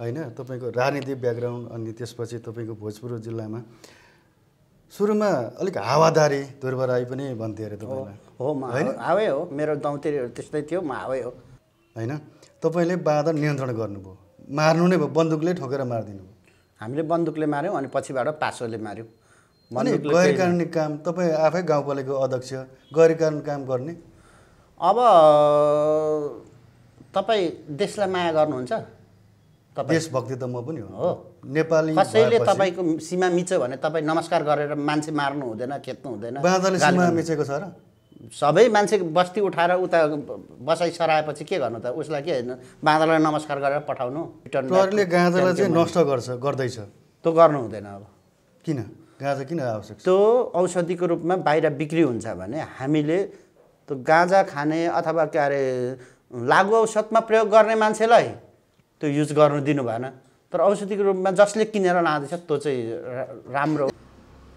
होइन तपाईँको राजनीतिक ब्याकग्राउन्ड अनि त्यसपछि तपाईँको भोजपुर जिल्लामा सुरुमा अलिक हावादारी दुर्बराई पनि भन्थ्यो अरे तपाईँलाई हो म हावै हो मेरो गाउँतिर त्यस्तै थियो म हावै हो होइन तपाईँले बाँदर नियन्त्रण गर्नुभयो मार्नु नै भयो बन्दुकले ठोकेर मारिदिनु भयो हामीले बन्दुकले माऱ्यौँ अनि पछिबाट पासोले माऱ्यौँ अनि गैर कानुनी काम तपाईँ आफै गाउँपालिको अध्यक्ष गैर कानुनी काम गर्ने अब तपाईँ देशलाई माया गर्नुहुन्छ देशभक्ति त म पनि हो नेपाली कसैले तपाईँको सीमा मिच्यो भने तपाईँ नमस्कार गरेर मान्छे मार्नु हुँदैन खेत्नु हुँदैन सीमा मिचेको छ र सबै मान्छे बस्ती उठाएर उता बसाइ सराएपछि के गर्नु त उसलाई के होइन बाँदरलाई नमस्कार गरेर पठाउनु प्रहरीले गाँजालाई चाहिँ नष्ट गर्छ गर्दैछ त्यो गर्नु हुँदैन अब किन गाँजा किन आवश्यक त्यो औषधिको रूपमा बाहिर बिक्री हुन्छ भने हामीले त्यो गाँजा खाने अथवा के अरे लागु औषधमा प्रयोग गर्ने मान्छेलाई त्यो युज गर्नु दिनु भएन तर औषधिको रूपमा जसले किनेर लाँदैछ त्यो चाहिँ राम्रो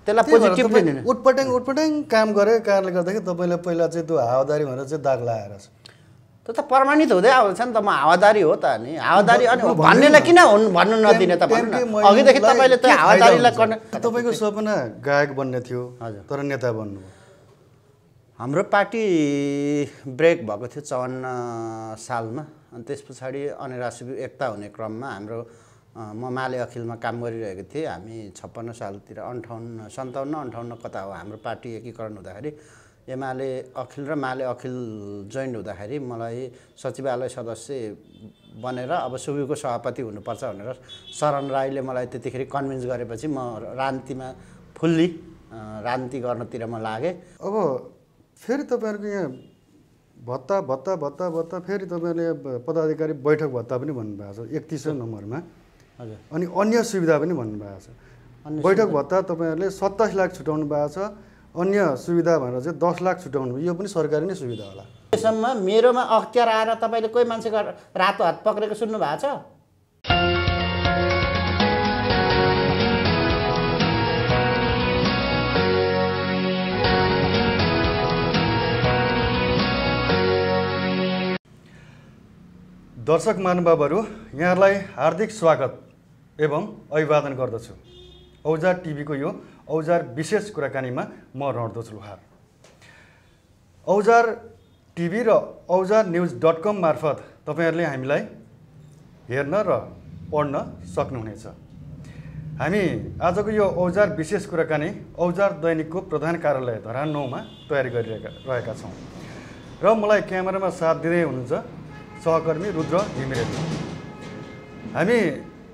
त्यसलाई पोजिटिभ उटपट्याङ काम गरेको कारणले गर्दाखेरि तपाईँले पहिला चाहिँ त्यो हावादारी भनेर चाहिँ दाग लगाएर त्यो त प्रमाणित हुँदै आउँछ नि त म हावादारी हो त नि हावादारी अनि भन्नेलाई किन हुन् भन्नु नदिने त अघिदेखि तपाईँले त्यो हावादारीलाई तपाईँको सपना गायक बन्ने थियो तर नेता बन्नु हाम्रो पार्टी ब्रेक भएको थियो चौवन्न सालमा अनि त्यस पछाडि राष्ट्रिय एकता हुने क्रममा हाम्रो म माले अखिलमा काम गरिरहेको थिएँ हामी छप्पन्न सालतिर अन्ठाउन्न सन्ताउन्न अन्ठाउन्न कता हो हाम्रो पार्टी एकीकरण हुँदाखेरि एमाले अखिल र माले अखिल जोइन्ट हुँदाखेरि मलाई सचिवालय सदस्य बनेर अब सुबीको सभापति हुनुपर्छ भनेर शरण राईले मलाई त्यतिखेर कन्भिन्स गरेपछि म रान्तिमा फुल्ली रान्ति गर्नतिर म लागेँ अब फेरि तपाईँहरूको यहाँ भत्ता भत्ता भत्ता भत्ता फेरि तपाईँहरूले पदाधिकारी बैठक भत्ता पनि भन्नुभएको छ एकतिसौँ नम्बरमा हजुर अनि अन्य सुविधा पनि भन्नुभएको छ बैठक भत्ता तपाईँहरूले सत्ताइस लाख छुट्याउनु भएको छ अन्य सुविधा भनेर चाहिँ दस लाख छुट्याउनु यो पनि सरकारी नै सुविधा होला अहिलेसम्म मेरोमा अख्तियार आएर तपाईँले कोही मान्छेको रातो हात पक्रेको सुन्नु भएको छ दर्शक महानुभावहरू यहाँहरूलाई हार्दिक स्वागत एवं अभिवादन गर्दछु औजार टिभीको यो औजार विशेष कुराकानीमा म रौँदो लुहार औजार टिभी र औजार न्युज डट कम मार्फत तपाईँहरूले हामीलाई हेर्न र पढ्न सक्नुहुनेछ हामी आजको यो औजार विशेष कुराकानी औजार दैनिकको प्रधान कार्यालय धरान नौमा तयारी गरिरहेका रहेका छौँ र मलाई क्यामेरामा साथ दिँदै हुनुहुन्छ सहकर्मी रुद्र घिमिरे हामी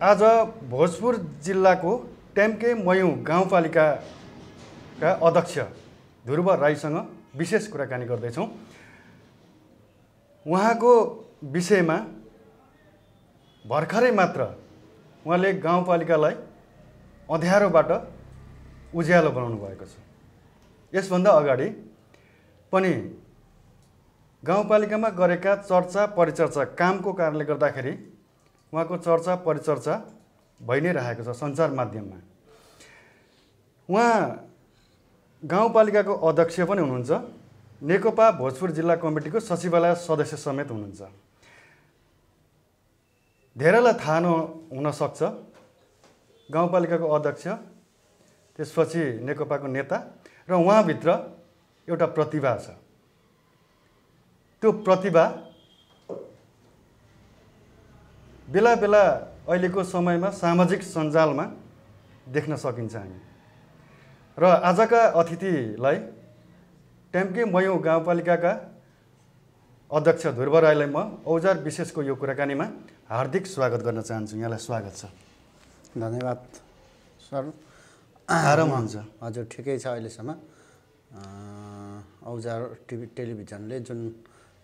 आज भोजपुर जिल्लाको टेम्के मयौँ गाउँपालिकाका अध्यक्ष ध्रुव राईसँग विशेष कुराकानी गर्दैछौँ उहाँको विषयमा भर्खरै मात्र उहाँले गाउँपालिकालाई अँध्यारोबाट उज्यालो बनाउनु भएको छ यसभन्दा अगाडि पनि गाउँपालिकामा गरेका चर्चा परिचर्चा कामको कारणले गर्दाखेरि उहाँको चर्चा परिचर्चा भइ नै रहेको छ सञ्चार माध्यममा उहाँ गाउँपालिकाको अध्यक्ष पनि हुनुहुन्छ नेकपा भोजपुर जिल्ला कमिटीको सचिवालय सदस्य समेत हुनुहुन्छ धेरैलाई थाहा नहुनसक्छ गाउँपालिकाको अध्यक्ष त्यसपछि नेकपाको नेता र उहाँभित्र एउटा प्रतिभा छ त्यो प्रतिभा बेला बेला अहिलेको समयमा सामाजिक सञ्जालमा देख्न सकिन्छ हामी र आजका अतिथिलाई ट्याम्के मयौँ गाउँपालिकाका अध्यक्ष ध्रुव राईलाई म औजार विशेषको यो कुराकानीमा हार्दिक स्वागत गर्न चाहन्छु यहाँलाई स्वागत छ धन्यवाद सर आराम हुन्छ हजुर ठिकै छ अहिलेसम्म औजार टिभी टेलिभिजनले जुन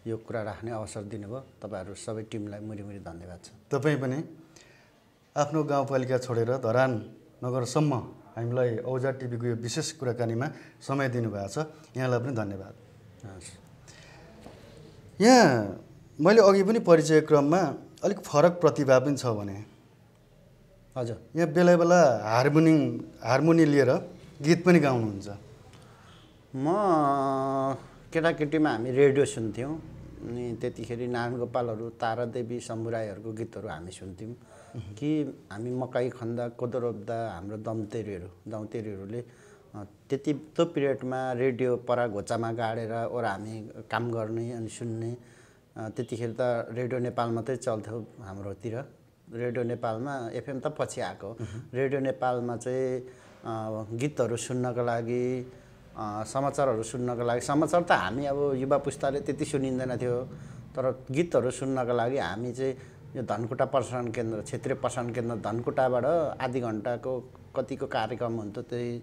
यो कुरा राख्ने अवसर दिनुभयो तपाईँहरू सबै टिमलाई मुरी मुरी धन्यवाद छ तपाईँ पनि आफ्नो गाउँपालिका छोडेर धरान नगरसम्म हामीलाई औजा टिभीको यो विशेष कुराकानीमा समय दिनुभएको छ यहाँलाई पनि धन्यवाद हस् यहाँ मैले अघि पनि परिचय क्रममा अलिक फरक प्रतिभा पनि छ भने हजुर यहाँ बेला बेला हार्मोनिङ हार्मोनी लिएर गीत पनि गाउनुहुन्छ म केटाकेटीमा हामी रेडियो सुन्थ्यौँ अनि त्यतिखेर नारायण गोपालहरू तारादेवी समुराईहरूको गीतहरू हामी सुन्थ्यौँ कि हामी मकै खन्दा कोदो रोप्दा हाम्रो दमतेरीहरू दमतेरीहरूले त्यति त्यो पिरियडमा रेडियो पर घोचामा गाडेर ओर हामी काम गर्ने अनि सुन्ने त्यतिखेर त रेडियो नेपाल मात्रै चल्थ्यो हाम्रोतिर रेडियो नेपालमा एफएम त पछि आएको रेडियो नेपालमा चाहिँ गीतहरू सुन्नको लागि समाचारहरू सुन्नको लागि समाचार त हामी अब युवा पुस्ताले त्यति सुनिँदैन थियो तर गीतहरू सुन्नको लागि हामी चाहिँ यो धनकुटा प्रसारण केन्द्र क्षेत्रीय प्रसारण केन्द्र धनकुटाबाट आधी घन्टाको कतिको कार्यक्रम हुन्थ्यो त्यही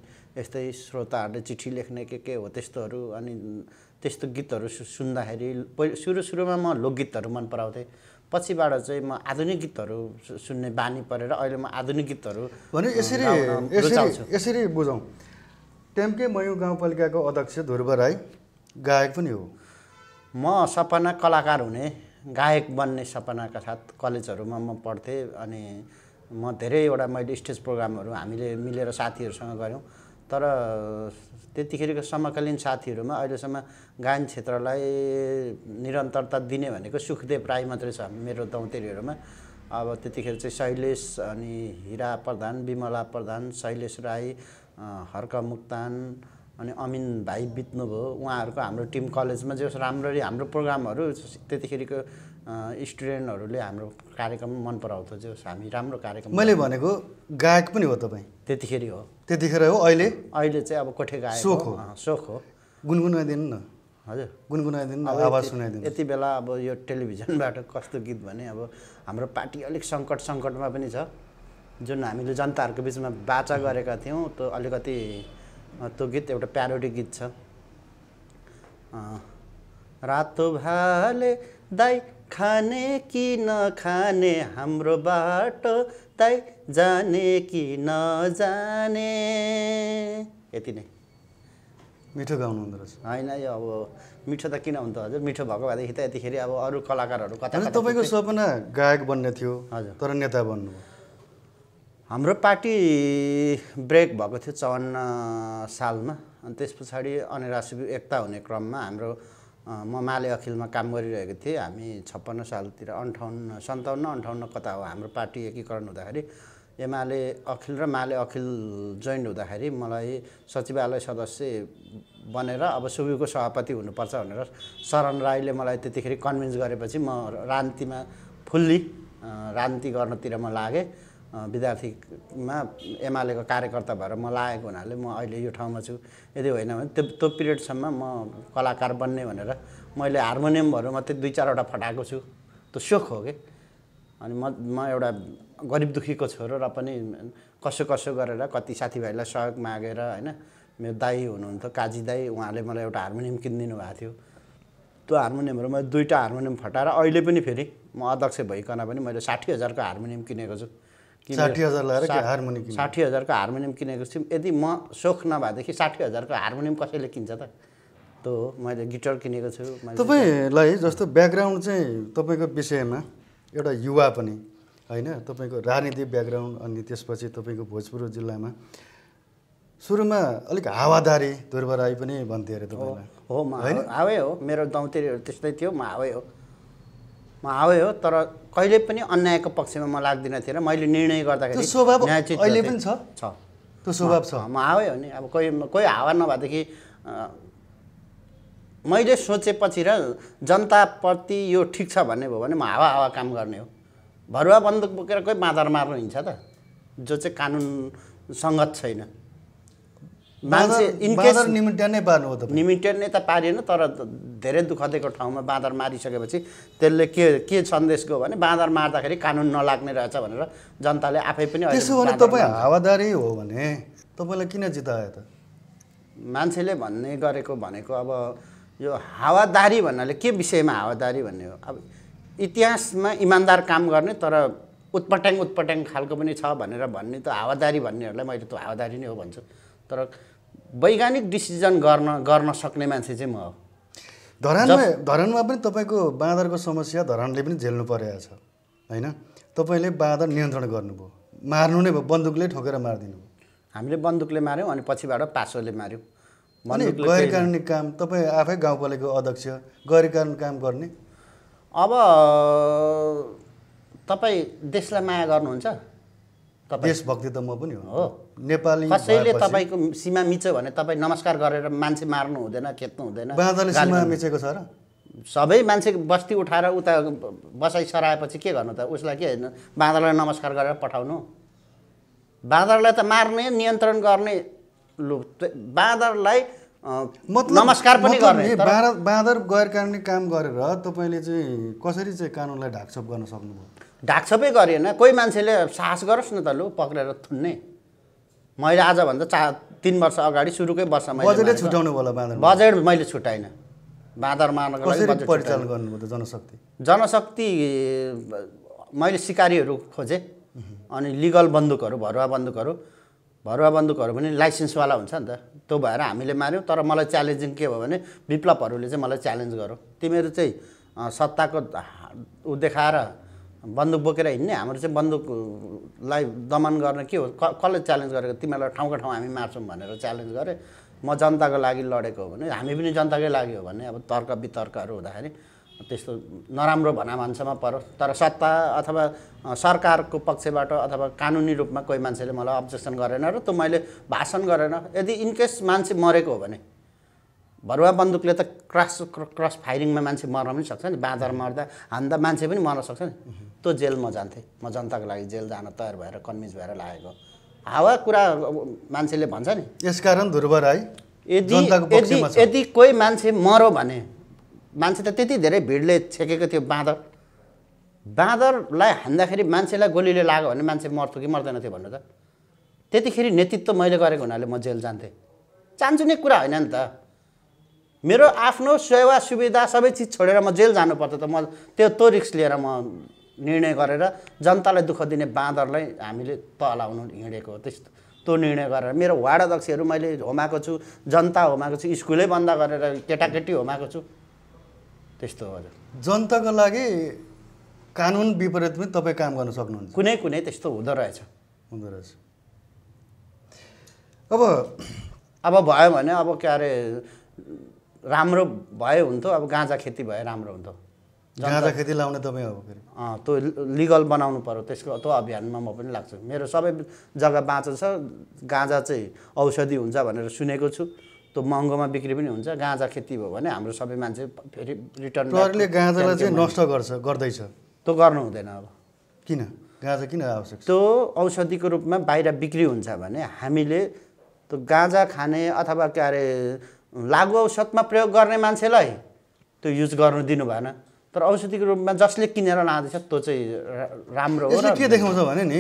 यस्तै श्रोताहरूले चिठी लेख्ने के के हो त्यस्तोहरू अनि त्यस्तो गीतहरू सुन्दाखेरि सुरु सुरुमा म लोकगीतहरू मन पराउँथेँ पछिबाट चाहिँ म आधुनिक गीतहरू सुन्ने बानी परेर अहिले म आधुनिक गीतहरू भने यसरी यसरी बुझौँ ट्याम्के मयु गाउँपालिकाको अध्यक्ष ध्रुव राई गायक पनि हो म सपना कलाकार हुने गायक बन्ने सपनाका साथ कलेजहरूमा म पढ्थेँ अनि म धेरैवटा मैले स्टेज प्रोग्रामहरू हामीले मिलेर साथीहरूसँग गऱ्यौँ तर त्यतिखेरको समकालीन साथीहरूमा अहिलेसम्म गायन क्षेत्रलाई निरन्तरता दिने भनेको सुखदेव राई मात्रै छ मेरो दौतेरीहरूमा अब त्यतिखेर चाहिँ शैलेश अनि हिरा प्रधान विमला प्रधान शैलेश राई हर्क मुक्तान अनि अमिन भाइ बित्नुभयो उहाँहरूको हाम्रो टिम कलेजमा जस राम्ररी हाम्रो प्रोग्रामहरू त्यतिखेरको स्टुडेन्टहरूले हाम्रो कार्यक्रम मन पराउँथ्यो जस हामी राम्रो कार्यक्रम मैले भनेको गायक पनि हो तपाईँ त्यतिखेर हो त्यतिखेर हो अहिले अहिले चाहिँ अब कोठे गायक सोख हो सोख हो गुनगुनाइदिनु न हजुर गुनगुनाइदिनु आवाज सुनाइदिनु यति बेला अब यो टेलिभिजनबाट कस्तो गीत भने अब हाम्रो पार्टी अलिक सङ्कट सङ्कटमा पनि छ जुन हामीले जनताहरूको बिचमा बाचा गरेका थियौँ त्यो अलिकति त्यो गीत एउटा प्यारोडी गीत छ रातो भाले दाई खाने कि नखाने हाम्रो बाटो दाई जाने कि नजाने यति नै मिठो गाउनु हुँदो रहेछ होइन यो अब मिठो त किन हुन्थ्यो हजुर मिठो भएको भएदेखि त यतिखेर अब अरू कलाकारहरू कता तपाईँको सपना गायक बन्ने थियो हजुर तर नेता बन्नु हाम्रो पार्टी ब्रेक भएको थियो चौवन्न सालमा अनि त्यस पछाडि अनिराशिव एकता हुने क्रममा हाम्रो म माले अखिलमा काम गरिरहेको थिएँ हामी छप्पन्न सालतिर अन्ठाउन्न सन्ताउन्न अन्ठाउन्न कता हो हाम्रो पार्टी एकीकरण हुँदाखेरि एमाले अखिल र माले अखिल जोइन्ट हुँदाखेरि मलाई सचिवालय सदस्य बनेर अब सुबीको सभापति हुनुपर्छ भनेर शरण राईले मलाई त्यतिखेर कन्भिन्स गरेपछि म रान्तिमा फुल्ली रान्ति गर्नतिर म लागेँ विद्यार्थीमा एमालेको कार्यकर्ता भएर म लागेको हुनाले म अहिले यो ठाउँमा छु यदि होइन भने त्यो त्यो पिरियडसम्म म कलाकार बन्ने भनेर मैले हार्मोनियमहरू मात्रै दुई चारवटा फटाएको छु त्यो सोख हो कि अनि म म एउटा गरिब दुखीको छोरो र पनि कसो कसो गरेर कति साथीभाइलाई सहयोग मागेर होइन मेरो दाई हुनुहुन्थ्यो काजी दाई उहाँले मलाई एउटा हार्मोनियम किनिदिनु भएको थियो त्यो हार्मोनियमहरू मैले दुईवटा हार्मोनियम फटाएर अहिले पनि फेरि म अध्यक्ष भइकन पनि मैले साठी हजारको हार्मोनियम किनेको छु साठी हजार लगाएर हार्मोनियम साठी हजारको हार्मोनियम किनेको छु यदि म सोख नभएदेखि साठी हजारको हार्मोनियम कसैले किन्छ त त्यो मैले गिटार किनेको छु तपाईँलाई जस्तो ब्याकग्राउन्ड चाहिँ तपाईँको विषयमा एउटा युवा पनि होइन तपाईँको राजनीति ब्याकग्राउन्ड अनि त्यसपछि तपाईँको भोजपुर जिल्लामा सुरुमा अलिक हावादारी दुर्वराई पनि भन्थ्यो अरे तपाईँलाई हो म हावै हो मेरो गाउँतिर त्यस्तै थियो म हावै हो म आवे हो तर कहिले पनि अन्यायको पक्षमा म लाग्दिनँ थिएँ र मैले निर्णय गर्दाखेरि स्वभाव अहिले पनि छ छ त्यो स्वभाव छ म आवे हो नि अब कोही कोही हावा नभएदेखि मैले सोचेपछि र जनताप्रति यो ठिक छ भन्ने भयो भने म हावा हावा काम गर्ने हो भरुवा बन्दुक बोकेर कोही बाँदर मार्नु हिँड्छ त जो चाहिँ कानुन सङ्गत छैन मान्छे इनकेस निमिट्या नै पार्नु हो निमिट्या नै त पारिएन तर धेरै दुःख दिएको ठाउँमा बाँदर मारिसकेपछि त्यसले के के सन्देश गयो भने बाँदर मार्दाखेरि कानुन नलाग्ने रहेछ भनेर जनताले आफै पनि त्यसो भने तपाईँ हावादारी हो भने तपाईँलाई किन जितायो त मान्छेले भन्ने गरेको भनेको अब यो हावादारी भन्नाले के विषयमा हावादारी भन्ने हो अब इतिहासमा इमान्दार काम गर्ने तर उत्पट्याङ उत्पट्याङ खालको पनि छ भनेर भन्ने त हावादारी भन्नेहरूलाई मैले त हावादारी नै हो भन्छु तर वैज्ञानिक डिसिजन गर्न गर्न सक्ने मान्छे चाहिँ म हो धरानमा धरानमा पनि तपाईँको बाँदरको समस्या धरानले पनि झेल्नु परेको छ होइन तपाईँले बाँदर नियन्त्रण गर्नुभयो मार्नु नै भयो बन्दुकले ठोकेर मारिदिनु भयो हामीले बन्दुकले माऱ्यौँ अनि पछिबाट पासोले माऱ्यौँ अनि गैर कानुनी काम तपाईँ आफै गाउँपालिकाको अध्यक्ष गैर कानुनी काम गर्ने अब तपाईँ देशलाई माया गर्नुहुन्छ देशभक्ति त म पनि हो नेपाली कसैले तपाईँको सीमा मिच्यो भने तपाईँ नमस्कार गरेर मान्छे मार्नु हुँदैन खेत्नु हुँदैन बाँदरले सीमा मिचेको छ र सबै मान्छे बस्ती उठाएर उता बसाइ सराएपछि के गर्नु त उसलाई के होइन बाँदरलाई नमस्कार गरेर पठाउनु बाँदरलाई त मार्ने नियन्त्रण गर्ने लु बाँदरलाई मतलब नमस्कार पनि गर्ने बाँदर गैर कानुनी काम गरेर तपाईँले चाहिँ कसरी चाहिँ कानुनलाई ढाकछप गर्न सक्नुभयो ढाकछपै गरेन कोही मान्छेले साहस गरोस् न त लु पक्रेर थुन्ने मैले आजभन्दा चार तिन वर्ष अगाडि सुरुकै वर्षमा मैले छुट्याउनु भयो बजेट मैले छुट्याइनँ बाँदर मार्नको लागि परिचालन गर्नुभयो जनशक्ति जनशक्ति मैले सिकारीहरू खोजेँ अनि लिगल बन्दुकहरू भरुवा बन्दुकहरू भरुवा बन्दुकहरू पनि लाइसेन्सवाला हुन्छ नि त त्यो भएर हामीले माऱ्यौँ तर मलाई च्यालेन्जिङ के भयो भने विप्लवहरूले चाहिँ मलाई च्यालेन्ज गर्यो तिमीहरू चाहिँ सत्ताको ऊ देखाएर बन्दुक बोकेर हिँड्ने हाम्रो चाहिँ बन्दुकलाई दमन गर्न के हो कसले च्यालेन्ज गरेको तिमीहरूलाई ठाउँको ठाउँ हामी मार्छौँ भनेर च्यालेन्ज गरे म जनताको लागि लडेको हो भने हामी पनि जनताकै लागि हो भने अब तर्क वितर्कहरू हुँदाखेरि त्यस्तो नराम्रो भना मान्छेमा परोस् तर सत्ता अथवा सरकारको पक्षबाट अथवा कानुनी रूपमा कोही मान्छेले मलाई अब्जेक्सन गरेन र त्यो मैले भाषण गरेन यदि इनकेस मान्छे मरेको हो भने भरुवा बन्दुकले त क्रस क्रस फायरिङमा मान्छे मर्न पनि सक्छ नि बाँदर मर्दा हान्दा मान्छे पनि मर्न सक्छ नि त्यो जेल म जान्थेँ म जनताको लागि जेल जान तयार भएर कन्भिन्स भएर लागेको हावा कुरा मान्छेले भन्छ नि यसकारण ध्रुव राई यदि यदि यदि कोही मान्छे मरो भने मान्छे त त्यति धेरै भिडले छेकेको थियो बाँदर बाँदरलाई हान्दाखेरि मान्छेलाई गोलीले लाग्यो भने मान्छे मर्थ्यो कि मर्दैन थियो भन्नु त त्यतिखेर नेतृत्व मैले गरेको हुनाले म जेल जान्थेँ चान्चुने कुरा होइन नि त मेरो आफ्नो सेवा सुविधा सबै चिज छोडेर म जेल जानुपर्छ त म त्यो त्यो रिक्स लिएर म निर्णय गरेर जनतालाई दुःख दिने बाँदरलाई हामीले तलाउनु हिँडेको हो त्यस्तो त्यो निर्णय गरेर मेरो वार्ड अध्यक्षहरू मैले होमाएको छु जनता होमाएको छु स्कुलै बन्द गरेर केटाकेटी होमाएको छु त्यस्तो हो जनताको लागि कानुन विपरीत पनि तपाईँ काम गर्न सक्नुहुन्छ कुनै कुनै त्यस्तो हुँदो रहेछ हुँदो रहेछ अब अब भयो भने अब के अरे राम्रो भए हुन्थ्यो अब गाँजा खेती भए राम्रो हुन्थ्यो गाँजा खेती लाउने तपाईँ हो फेरि त्यो लिगल बनाउनु पऱ्यो त्यसको त्यो अभियानमा म पनि लाग्छु मेरो सबै जग्गा बाँचो छ गाँजा चाहिँ औषधि हुन्छ भनेर सुनेको छु त्यो महँगोमा बिक्री पनि हुन्छ गाँजा खेती भयो भने हाम्रो सबै मान्छे फेरि रिटर्न गाँजालाई चाहिँ नष्ट गर्छ गर्दैछ त्यो गर्नु हुँदैन अब किन गाँजा किन आवश्यक त्यो औषधिको रूपमा बाहिर बिक्री हुन्छ भने हामीले त्यो गाँजा खाने अथवा के अरे लागु औषधमा प्रयोग गर्ने मान्छेलाई त्यो युज गर्नु दिनु भएन तर औषधिको रूपमा जसले किनेर लाँदैछ त्यो चाहिँ राम्रो हो के देखाउँछ भने नि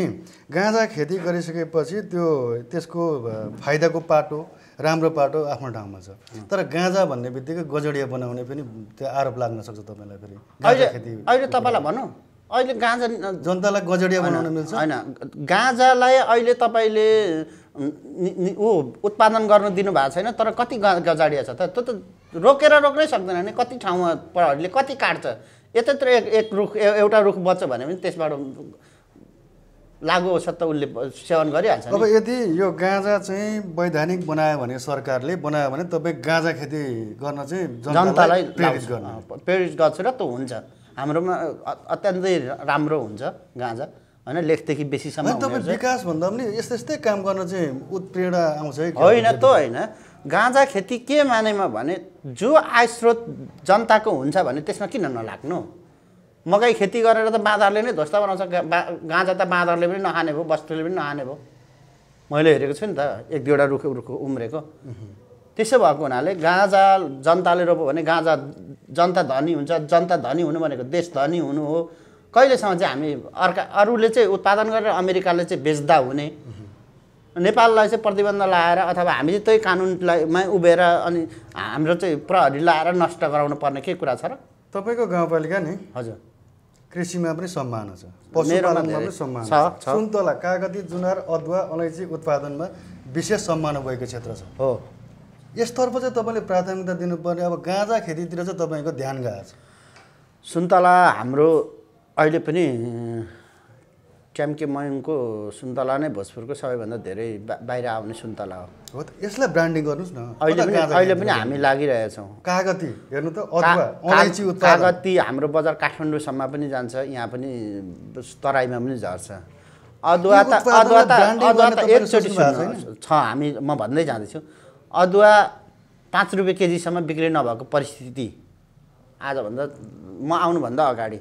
गाँजा खेती गरिसकेपछि त्यो त्यसको फाइदाको पाटो राम्रो पाटो आफ्नो ठाउँमा छ तर गाँजा भन्ने बित्तिकै गजडिया बनाउने पनि त्यो आरोप लाग्न सक्छ तपाईँलाई फेरि अहिले अहिले तपाईँलाई भनौँ अहिले गाँजा जनतालाई गजडिया बनाउन मिल्छ होइन गाँजालाई अहिले तपाईँले ऊ उत्पादन गर्न दिनुभएको छैन तर कति गजाडिया छ त त्यो त रोकेर रोक्नै सक्दैन नि कति ठाउँमा प्रहरीले कति काट्छ यतातिर एक एक रुख एउटा रुख बच्छ भने पनि त्यसबाट लागु औषध त उसले सेवन गरिहाल्छ अब यदि यो गाँजा चाहिँ वैधानिक बनायो भने सरकारले बनायो भने तपाईँ गाँजा खेती गर्न चाहिँ जनतालाई प्रेरित गर्न प्रेरित गर्छ र त हुन्छ हाम्रोमा अत्यन्तै राम्रो हुन्छ गाँजा होइन लेखदेखि बेसीसम्म तपाईँ विकास भन्दा पनि यस्तै यस्तै काम गर्न चाहिँ उत्प्रेरणा आउँछ होइन त होइन गाँजा खेती के मानेमा भने जो आयस्रोत जनताको हुन्छ भने त्यसमा किन नलाग्नु मकै खेती गरेर त बाँदरले नै ध्वस्त बनाउँछ गाँजा त बाँदरले पनि नखाने भयो बस्तुले पनि नखाने भयो मैले हेरेको छु नि त एक दुईवटा रुख रुख उम्रेको त्यसो भएको हुनाले गाँजा जनताले रोप्यो भने गाँजा जनता धनी हुन्छ जनता धनी हुनु भनेको देश धनी हुनु हो कहिलेसम्म चाहिँ हामी अर्का अरूले चाहिँ उत्पादन गरेर अमेरिकाले चाहिँ बेच्दा हुने नेपाललाई चाहिँ प्रतिबन्ध लगाएर अथवा हामी चाहिँ त्यही कानुनलाईमा उभिएर अनि हाम्रो चाहिँ प्रहरी लाएर नष्ट गराउनु पर्ने के कुरा छ र तपाईँको गाउँपालिका नि हजुर कृषिमा पनि सम्मान छ पशुपालनमा पनि सम्मान छ सुन्तला कागती जुनार अदुवा अलैँची उत्पादनमा विशेष सम्मान भएको क्षेत्र छ हो यसतर्फ चाहिँ तपाईँले प्राथमिकता दिनुपर्ने अब गाँजा खेतीतिर चाहिँ तपाईँको ध्यान गएको छ सुन्तला हाम्रो अहिले पनि च्याम्के मयङको सुन्तला नै भोजपुरको सबैभन्दा धेरै बाहिर आउने सुन्तला हो त यसलाई ब्रान्डिङ गर्नुहोस् न अहिले पनि अहिले पनि हामी लागिरहेछौँ कागती हेर्नु त कागती हाम्रो बजार काठमाडौँसम्म पनि जान्छ यहाँ पनि तराईमा पनि झर्छ अदुवा त अदुवा त अदुवा त एकचोटि छ हामी म भन्दै जाँदैछु अदुवा पाँच रुपियाँ केजीसम्म बिक्री नभएको परिस्थिति आजभन्दा म आउनुभन्दा अगाडि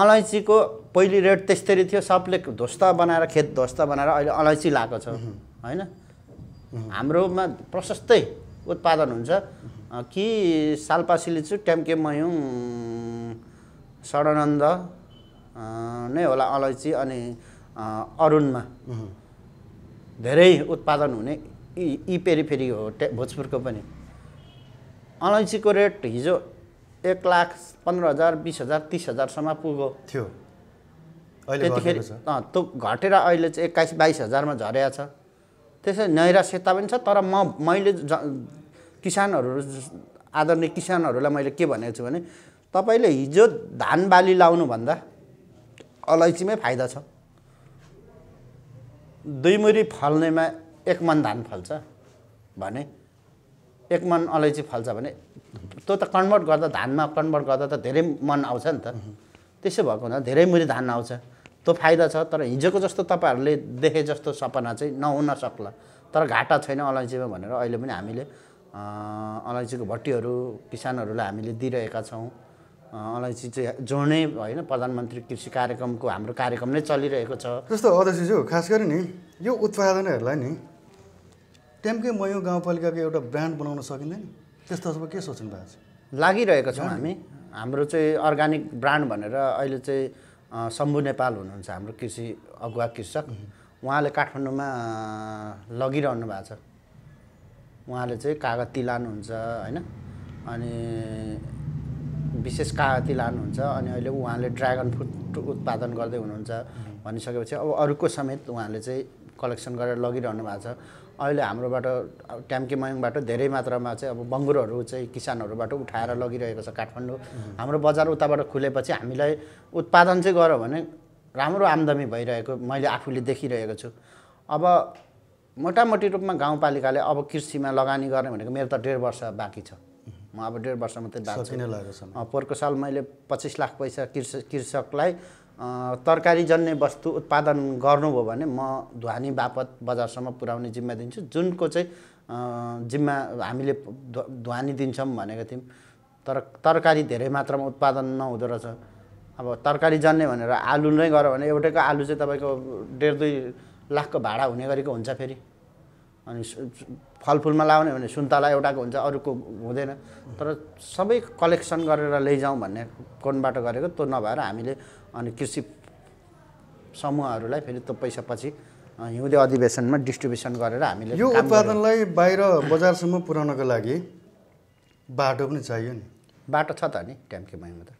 अलैँचीको पहिलो रेट त्यस्तरी थियो सबले ध्वस्त बनाएर खेत ध्वस्त बनाएर अहिले अलैँची लगाएको छ होइन हाम्रोमा प्रशस्तै उत्पादन हुन्छ कि सालपासिलिचु ट्याम्के मयुङ सडानन्द नै होला अलैँची अनि अरुणमा धेरै उत्पादन हुने यी पेरिफेरी हो भोजपुरको पनि अलैँचीको रेट हिजो एक लाख पन्ध्र हजार बिस हजार तिस हजारसम्म पुग्यो थियो त्यतिखेर त्यो घटेर अहिले चाहिँ एक्काइस बाइस हजारमा झरेको छ त्यसै नैरा सेता पनि छ तर म मैले ज किसानहरू आदरणीय किसानहरूलाई मैले के भनेको छु भने तपाईँले हिजो धान बाली लाउनुभन्दा अलैँचीमै फाइदा छ दुई मुरी फल्नेमा एक मन धान फल्छ भने एक मन अलैँची फल्छ भने त्यो त कन्भर्ट गर्दा धानमा कन्भर्ट गर्दा त धेरै मन आउँछ नि त त्यसो भएको हुँदा धेरै मुरी धान आउँछ त्यो फाइदा छ तर हिजोको जस्तो तपाईँहरूले देखे जस्तो सपना चाहिँ नहुन सक्ला तर घाटा छैन अलैँचीमा भनेर अहिले पनि हामीले अलैँचीको भट्टीहरू किसानहरूलाई हामीले दिइरहेका छौँ अलैँची चाहिँ जोड्ने होइन प्रधानमन्त्री कृषि कार्यक्रमको हाम्रो कार्यक्रम नै चलिरहेको छ जस्तो अध्यक्षज्यू खास गरी नि यो उत्पादनहरूलाई नि ट्याम्के मयौँ गाउँपालिकाको एउटा ब्रान्ड बनाउन सकिँदैन त्यस्तो के सोच्नु भएको छ लागिरहेको छौँ हामी हाम्रो चाहिँ अर्ग्यानिक ब्रान्ड भनेर अहिले चाहिँ शम्भु नेपाल हुनुहुन्छ हाम्रो कृषि अगुवा कृषक उहाँले काठमाडौँमा लगिरहनु भएको छ उहाँले चाहिँ कागती लानुहुन्छ होइन अनि विशेष कागती लानुहुन्छ अनि अहिले उहाँले ड्रागन फ्रुट उत्पादन गर्दै हुनुहुन्छ भनिसकेपछि अब अरूको समेत उहाँले चाहिँ कलेक्सन गरेर लगिरहनु भएको छ अहिले हाम्रोबाट ट्याम्के मयङबाट धेरै मात्रामा चाहिँ अब बङ्गुरहरू चाहिँ किसानहरूबाट उठाएर लगिरहेको छ काठमाडौँ हाम्रो बजार उताबाट खुलेपछि हामीलाई उत्पादन चाहिँ गऱ्यो भने राम्रो आम्दामी भइरहेको मैले आफूले देखिरहेको छु अब मोटामोटी रूपमा गाउँपालिकाले अब कृषिमा लगानी गर्ने भनेको मेरो त डेढ वर्ष बाँकी छ म अब डेढ वर्ष मात्रै बाँकी पोहोरको साल मैले पच्चिस लाख पैसा कृषि कृषकलाई तरकारी जन्ने वस्तु उत्पादन गर्नुभयो भने म ध्वानी बापत बजारसम्म पुर्याउने जिम्मा दिन्छु जुनको चाहिँ जिम्मा हामीले ध्वानी दिन्छौँ भनेको थियौँ तर तरकारी धेरै मात्रामा उत्पादन नहुँदो रहेछ अब तरकारी जन्ने भनेर आलु नै गऱ्यो भने एउटैको आलु चाहिँ तपाईँको डेढ दुई लाखको भाडा हुने गरेको हुन्छ फेरि अनि फलफुलमा लाउने भने सुन्तला एउटाको हुन्छ अरूको हुँदैन तर सबै कलेक्सन गरेर लैजाउँ भन्ने कोणबाट गरेको त्यो नभएर हामीले अनि कृषि समूहहरूलाई फेरि त्यो पैसा पछि हिउँदे अधिवेशनमा डिस्ट्रिब्युसन गरेर हामीले यो उत्पादनलाई बाहिर बजारसम्म पुर्याउनको लागि बाटो पनि चाहियो नि बाटो छ त नि ट्याम्केमाईमा त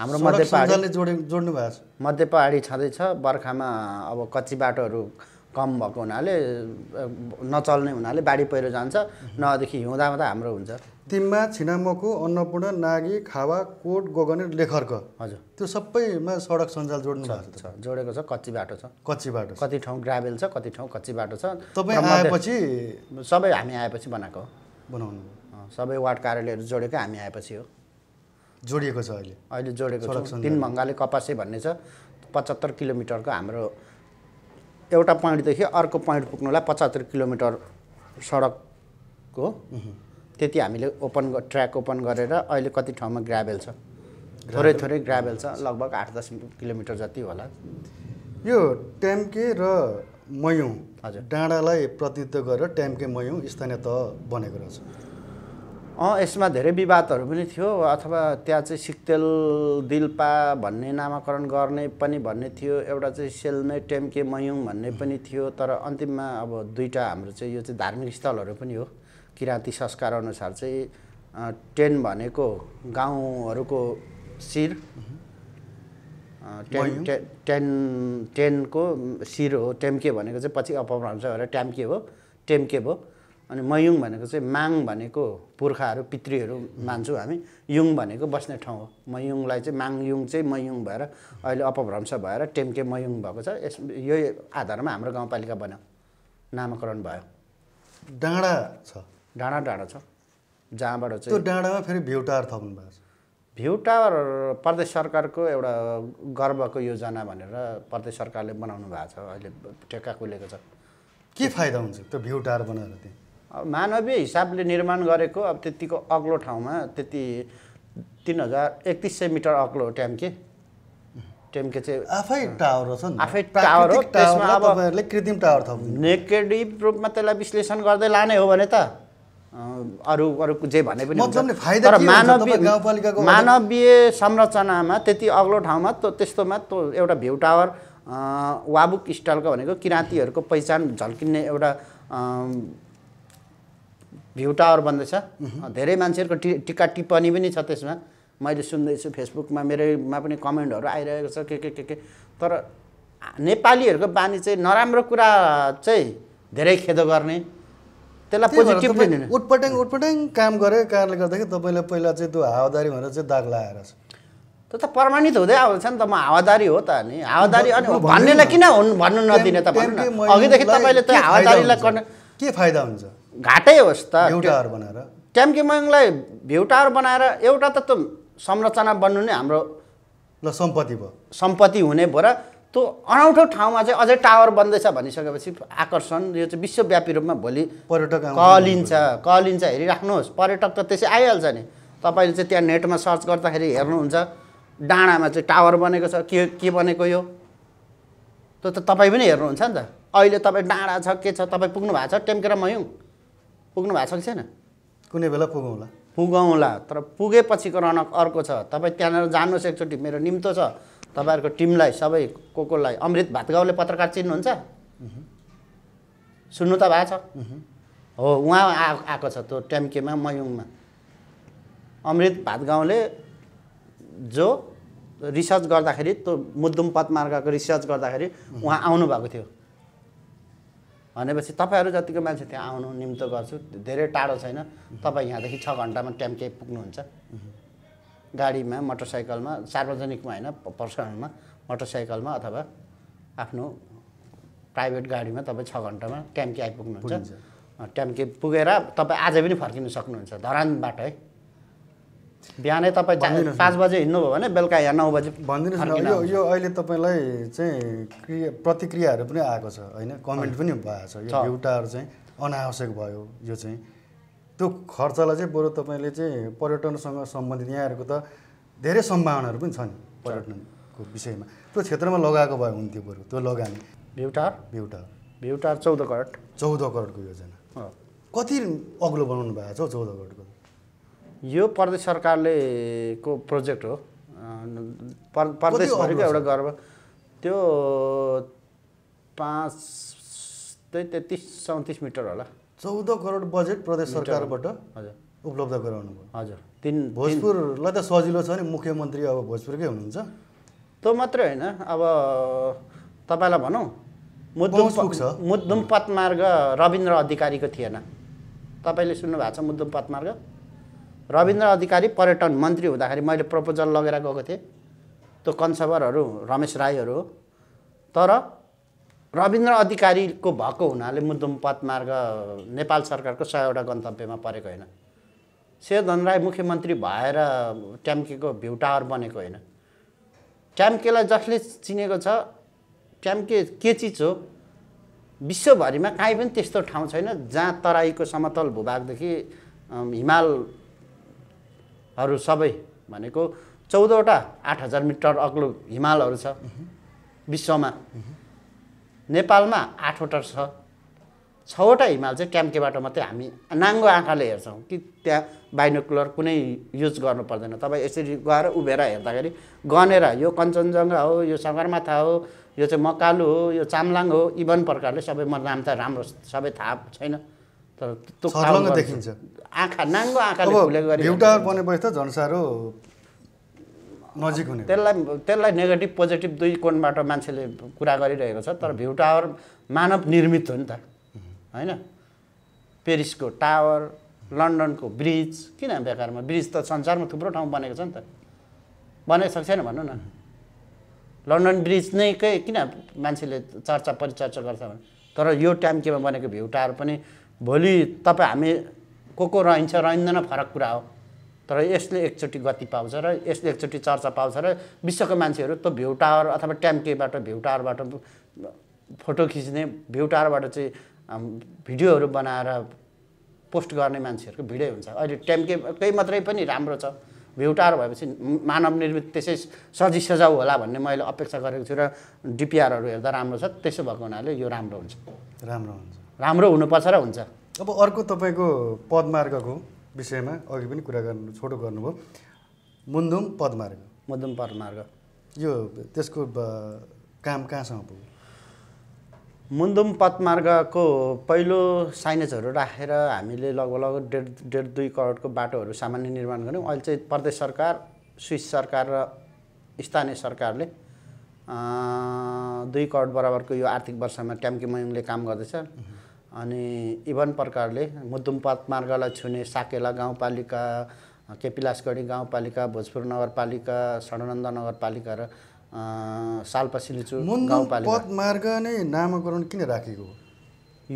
हाम्रो मध्य पहाडी जोडे जोड्नु भएको छ मध्य पहाडी छँदैछ बर्खामा अब कच्ची बाटोहरू कम भएको हुनाले नचल्ने हुनाले बाढी पहिरो जान्छ नदेखि हिउँदामा त हाम्रो हुन्छ तिममा छिनामको अन्नपूर्ण नागी खावा कोट गोगने लेखर्क हजुर त्यो सबैमा सडक सञ्जाल जोड्नु भएको छ जोडेको छ कच्ची बाटो छ कच्ची बाटो कति ठाउँ ग्राभेल छ कति ठाउँ कच्ची बाटो छ तपाईँ आएपछि सबै हामी आएपछि बनाएको बनाउनु सबै वार्ड कार्यालयहरू जोडेको हामी आएपछि हो जोडिएको छ अहिले अहिले जोडेको छ तिन भङ्गाले कपासे भन्ने छ पचहत्तर किलोमिटरको हाम्रो एउटा पोइन्टदेखि अर्को पोइन्ट पुग्नुलाई पचहत्तर किलोमिटर सडकको त्यति हामीले ओपन ट्र्याक ओपन गरेर अहिले कति ठाउँमा ग्राभेल छ थोरै थोरै ग्राभेल छ लगभग आठ दस किलोमिटर जति होला यो ट्याम्के र मयौँ हजुर डाँडालाई प्रतिनिधित्व गरेर ट्याम्के मयौँ स्थानीय तह बनेको रहेछ अँ यसमा धेरै विवादहरू पनि थियो अथवा त्यहाँ चाहिँ सिक्तेल दिल्पा भन्ने नामाकरण गर्ने पनि भन्ने थियो एउटा चाहिँ सेलमे टेम्के मयुङ भन्ने पनि थियो तर अन्तिममा अब दुईवटा हाम्रो चाहिँ यो चाहिँ धार्मिक स्थलहरू पनि हो किराँती संस्कार अनुसार चाहिँ टेन भनेको गाउँहरूको शिर टेन टे टेन टेनको शिर हो टेम्के भनेको चाहिँ पछि अपभ्रंश भएर ट्याम्के हो टेम्के भयो अनि मयुङ भनेको चाहिँ माङ भनेको पुर्खाहरू पितृहरू मान्छौँ हामी युङ भनेको बस्ने ठाउँ हो मयुङलाई चाहिँ माङ युङ चाहिँ मयुङ भएर अहिले अपभ्रंश भएर टेम्के मयुङ भएको छ यस यो आधारमा हाम्रो गाउँपालिका बन्यो नामाकरण भयो डाँडा छ डाँडा डाँडा छ जहाँबाट चाहिँ त्यो डाँडामा फेरि भ्यू टावर थप्नु भएको छ भ्यू टावर प्रदेश सरकारको एउटा गर्वको योजना भनेर प्रदेश सरकारले बनाउनु भएको छ अहिले ठेक्का खुलेको छ के फाइदा हुन्छ त्यो भ्यू टावर बनाएर त्यहाँ मानवीय हिसाबले निर्माण गरेको अब त्यतिको अग्लो ठाउँमा त्यति तिन हजार एकतिस सय मिटर अग्लो ट्याम्के ट्याम्के चाहिँ आफै टावर छ आफै टावर हो त्यसमा अब कृत्रिम टावर थप्नु नेगेटिभ रूपमा त्यसलाई विश्लेषण गर्दै लाने हो भने त अरू अरू जे भने पनि तर मानवीय मानवीय संरचनामा त्यति अग्लो ठाउँमा त त्यस्तोमा त एउटा भ्यू टावर वाबुक स्टलको भनेको किराँतीहरूको पहिचान झल्किने एउटा भ्यू टावर बन्दैछ धेरै मान्छेहरूको टि टिका टिप्पणी पनि छ त्यसमा मैले सुन्दैछु फेसबुकमा मेरैमा पनि कमेन्टहरू आइरहेको छ के के के के तर नेपालीहरूको बानी चाहिँ नराम्रो कुरा चाहिँ धेरै खेदो गर्ने त्यसलाई पोजिटिभ लिनु उटपट्याङ उटपट्याङ काम गरेको कारणले गर्दाखेरि तपाईँले पहिला चाहिँ त्यो हावादारी भनेर चाहिँ दाग लगाएर छ त्यो त प्रमाणित हुँदै आउँछ नि त म हावादारी हो त नि हावादारी अनि भन्नेलाई किन हुन् भन्नु नदिने त भन्नु अघिदेखि तपाईँले त्यो हावादारीलाई गर्न के फाइदा हुन्छ घाटै होस् त एउटाहरू बनाएर ट्याम्के मयङलाई भ्युटाहरू बनाएर एउटा त त्यो संरचना बन्नु नै हाम्रो ल सम्पत्ति भयो सम्पत्ति हुने भयो र त्यो अनौठो ठाउँमा चाहिँ अझै टावर बन्दैछ भनिसकेपछि आकर्षण यो चाहिँ विश्वव्यापी रूपमा भोलि पर्यटक कलिन्छ कलिन्छ हेरिराख्नुहोस् पर्यटक त त्यसै आइहाल्छ नि तपाईँले चाहिँ त्यहाँ नेटमा सर्च गर्दाखेरि हेर्नुहुन्छ डाँडामा चाहिँ टावर बनेको छ के के बनेको यो त्यो त तपाईँ पनि हेर्नुहुन्छ नि त अहिले तपाईँ डाँडा छ के छ तपाईँ पुग्नु भएको छ टेम्केरा मयौँ पुग्नु भएको छ कि छैन कुनै बेला पुगौँला पुगौँला तर पुगेपछिको रनक अर्को छ तपाईँ त्यहाँनिर जानुहोस् एकचोटि मेरो निम्तो छ तपाईँहरूको टिमलाई सबै को कोलाई अमृत भातगाउँले पत्रकार चिन्नुहुन्छ सुन्नु त भएको छ हो उहाँ आ आएको छ त्यो ट्याम्केमा मयुङमा अमृत भातगाउँले जो रिसर्च गर्दाखेरि त्यो मुद्दुम पदमार्गको रिसर्च गर्दाखेरि उहाँ आउनुभएको थियो भनेपछि तपाईँहरू जतिको मान्छे त्यहाँ आउनु निम्तो गर्छु धेरै टाढो छैन तपाईँ यहाँदेखि छ घन्टामा ट्याम्के पुग्नुहुन्छ गाडीमा मोटरसाइकलमा सार्वजनिकमा होइन पर्सनलमा मोटरसाइकलमा अथवा आफ्नो प्राइभेट गाडीमा तपाईँ छ घन्टामा ट्याम्की आइपुग्नुहुन्छ ट्याम्की पुगेर तपाईँ आज पनि फर्किनु सक्नुहुन्छ धरानबाट है बिहानै तपाईँ पाँच बजे हिँड्नुभयो भने बेलुका यहाँ नौ बजे भनिदिनुहोस् न यो यो अहिले तपाईँलाई चाहिँ क्रिया प्रतिक्रियाहरू पनि आएको छ होइन कमेन्ट पनि भएको छ यो एउटाहरू चाहिँ अनावश्यक भयो यो चाहिँ त्यो खर्चलाई चाहिँ बरु तपाईँले चाहिँ पर्यटनसँग सम्बन्धित यहाँहरूको त धेरै सम्भावनाहरू पनि छन् पर्यटनको विषयमा त्यो क्षेत्रमा लगाएको भए हुन्थ्यो बरु त्यो लगानी भ्युटार भ्युटार भ्युटार चौध करोड चौध करोडको योजना कति अग्लो बनाउनु भएको छ हौ चौध करोडको यो प्रदेश सरकारले को प्रोजेक्ट हो प्रदेशभरिको एउटा गर्व त्यो पाँच त्यही तेत्तिस चौतिस मिटर होला चौध करोड बजेट प्रदेश सरकारबाट हजुर उपलब्ध गराउनु भयो हजुर तिन भोजपुरलाई त सजिलो छ नि मुख्यमन्त्री अब भोजपुरकै हुनुहुन्छ त्यो मात्रै होइन अब तपाईँलाई भनौँ मुद्दुम मुद्दुम पथमार्ग रविन्द्र अधिकारीको थिएन तपाईँले सुन्नुभएको छ मुद्दुम पथमार्ग रविन्द्र अधिकारी पर्यटन मन्त्री हुँदाखेरि मैले प्रपोजल लगेर गएको थिएँ त्यो कन्सभरहरू रमेश राईहरू हो तर रविन्द्र अधिकारीको भएको हुनाले मुदुमपत मार्ग नेपाल सरकारको सयवटा गन्तव्यमा परेको होइन सेधन राई मुख्यमन्त्री भएर ट्याम्केको भ्यू टावर बनेको होइन ट्याम्केलाई जसले चिनेको छ ट्याम्के के चिज हो विश्वभरिमा काहीँ पनि त्यस्तो ठाउँ छैन जहाँ तराईको समतल भूभागदेखि हिमालहरू सबै भनेको चौधवटा आठ हजार मिटर अग्लो हिमालहरू छ विश्वमा नेपालमा आठवटा छ छवटा हिमाल चाहिँ क्याम्केबाट मात्रै हामी नाङ्गो आँखाले हेर्छौँ कि त्यहाँ बाइनोकुलर कुनै युज गर्नु पर्दैन तपाईँ यसरी गएर उभेर हेर्दाखेरि गनेर यो कञ्चनजङ्घा हो यो सगरमाथा हो यो चाहिँ मकालु हो यो चामलाङ हो इभन प्रकारले सबै म नाम त राम्रो सबै थाहा छैन तर देखिन्छ आँखा नाङ्गो आँखाले एउटा बनेपछि त झन्सारो नजिक हुने त्यसलाई त्यसलाई नेगेटिभ पोजिटिभ दुई कोणबाट मान्छेले कुरा गरिरहेको छ तर भ्यू टावर मानव निर्मित हो नि त होइन पेरिसको टावर लन्डनको ब्रिज किन बेकारमा ब्रिज त संसारमा थुप्रो ठाउँ बनेको छ नि त बनाइसक्छ छैन भनौँ न लन्डन ब्रिज नै कै किन मान्छेले चर्चा परिचर्चा गर्छ भने तर यो टाइम केमा बनेको भ्यू टावर पनि भोलि तपाईँ हामी को को रहन्छ रहँदैन फरक कुरा हो तर यसले एकचोटि गति पाउँछ र यसले एकचोटि चर्चा पाउँछ र विश्वको मान्छेहरू त्यो भ्यू टावर अथवा ट्याम्केबाट भ्यू टावरबाट फोटो खिच्ने भ्यू टावरबाट चाहिँ भिडियोहरू बनाएर पोस्ट गर्ने मान्छेहरूको भिडै हुन्छ अहिले ट्याम्केकै मात्रै पनि राम्रो छ भ्यू टावर भएपछि मानव निर्मित त्यसै सजी सजाउ होला भन्ने मैले अपेक्षा गरेको छु र डिपिआरहरू हेर्दा राम्रो छ त्यसो भएको हुनाले यो राम्रो हुन्छ राम्रो हुन्छ राम्रो हुनुपर्छ र हुन्छ अब अर्को तपाईँको पदमार्गको विषयमा अघि पनि कुरा गर्नु छोटो गर्नुभयो मुन्दुम पदमार्ग मुन्दुम पदमार्ग यो त्यसको काम कहाँसम्म पुग्यो मुन्दुम पदमार्गको पहिलो साइनेजहरू राखेर हामीले लगभग लगभग डेढ डेढ दुई करोडको बाटोहरू सामान्य निर्माण गऱ्यौँ अहिले चाहिँ प्रदेश सरकार स्विस सरकार र स्थानीय सरकारले दुई करोड बराबरको यो आर्थिक वर्षमा ट्याम्की मुयमले काम गर्दैछ अनि इभन प्रकारले मुद्दुमपात मार्गलाई छुने साकेला गाउँपालिका केपिलासगढी गाउँपालिका भोजपुर नगरपालिका सडनन्द नगरपालिका र सालपा सिलिचु गाउँपालिका मार्ग नै नामाकरण किन राखेको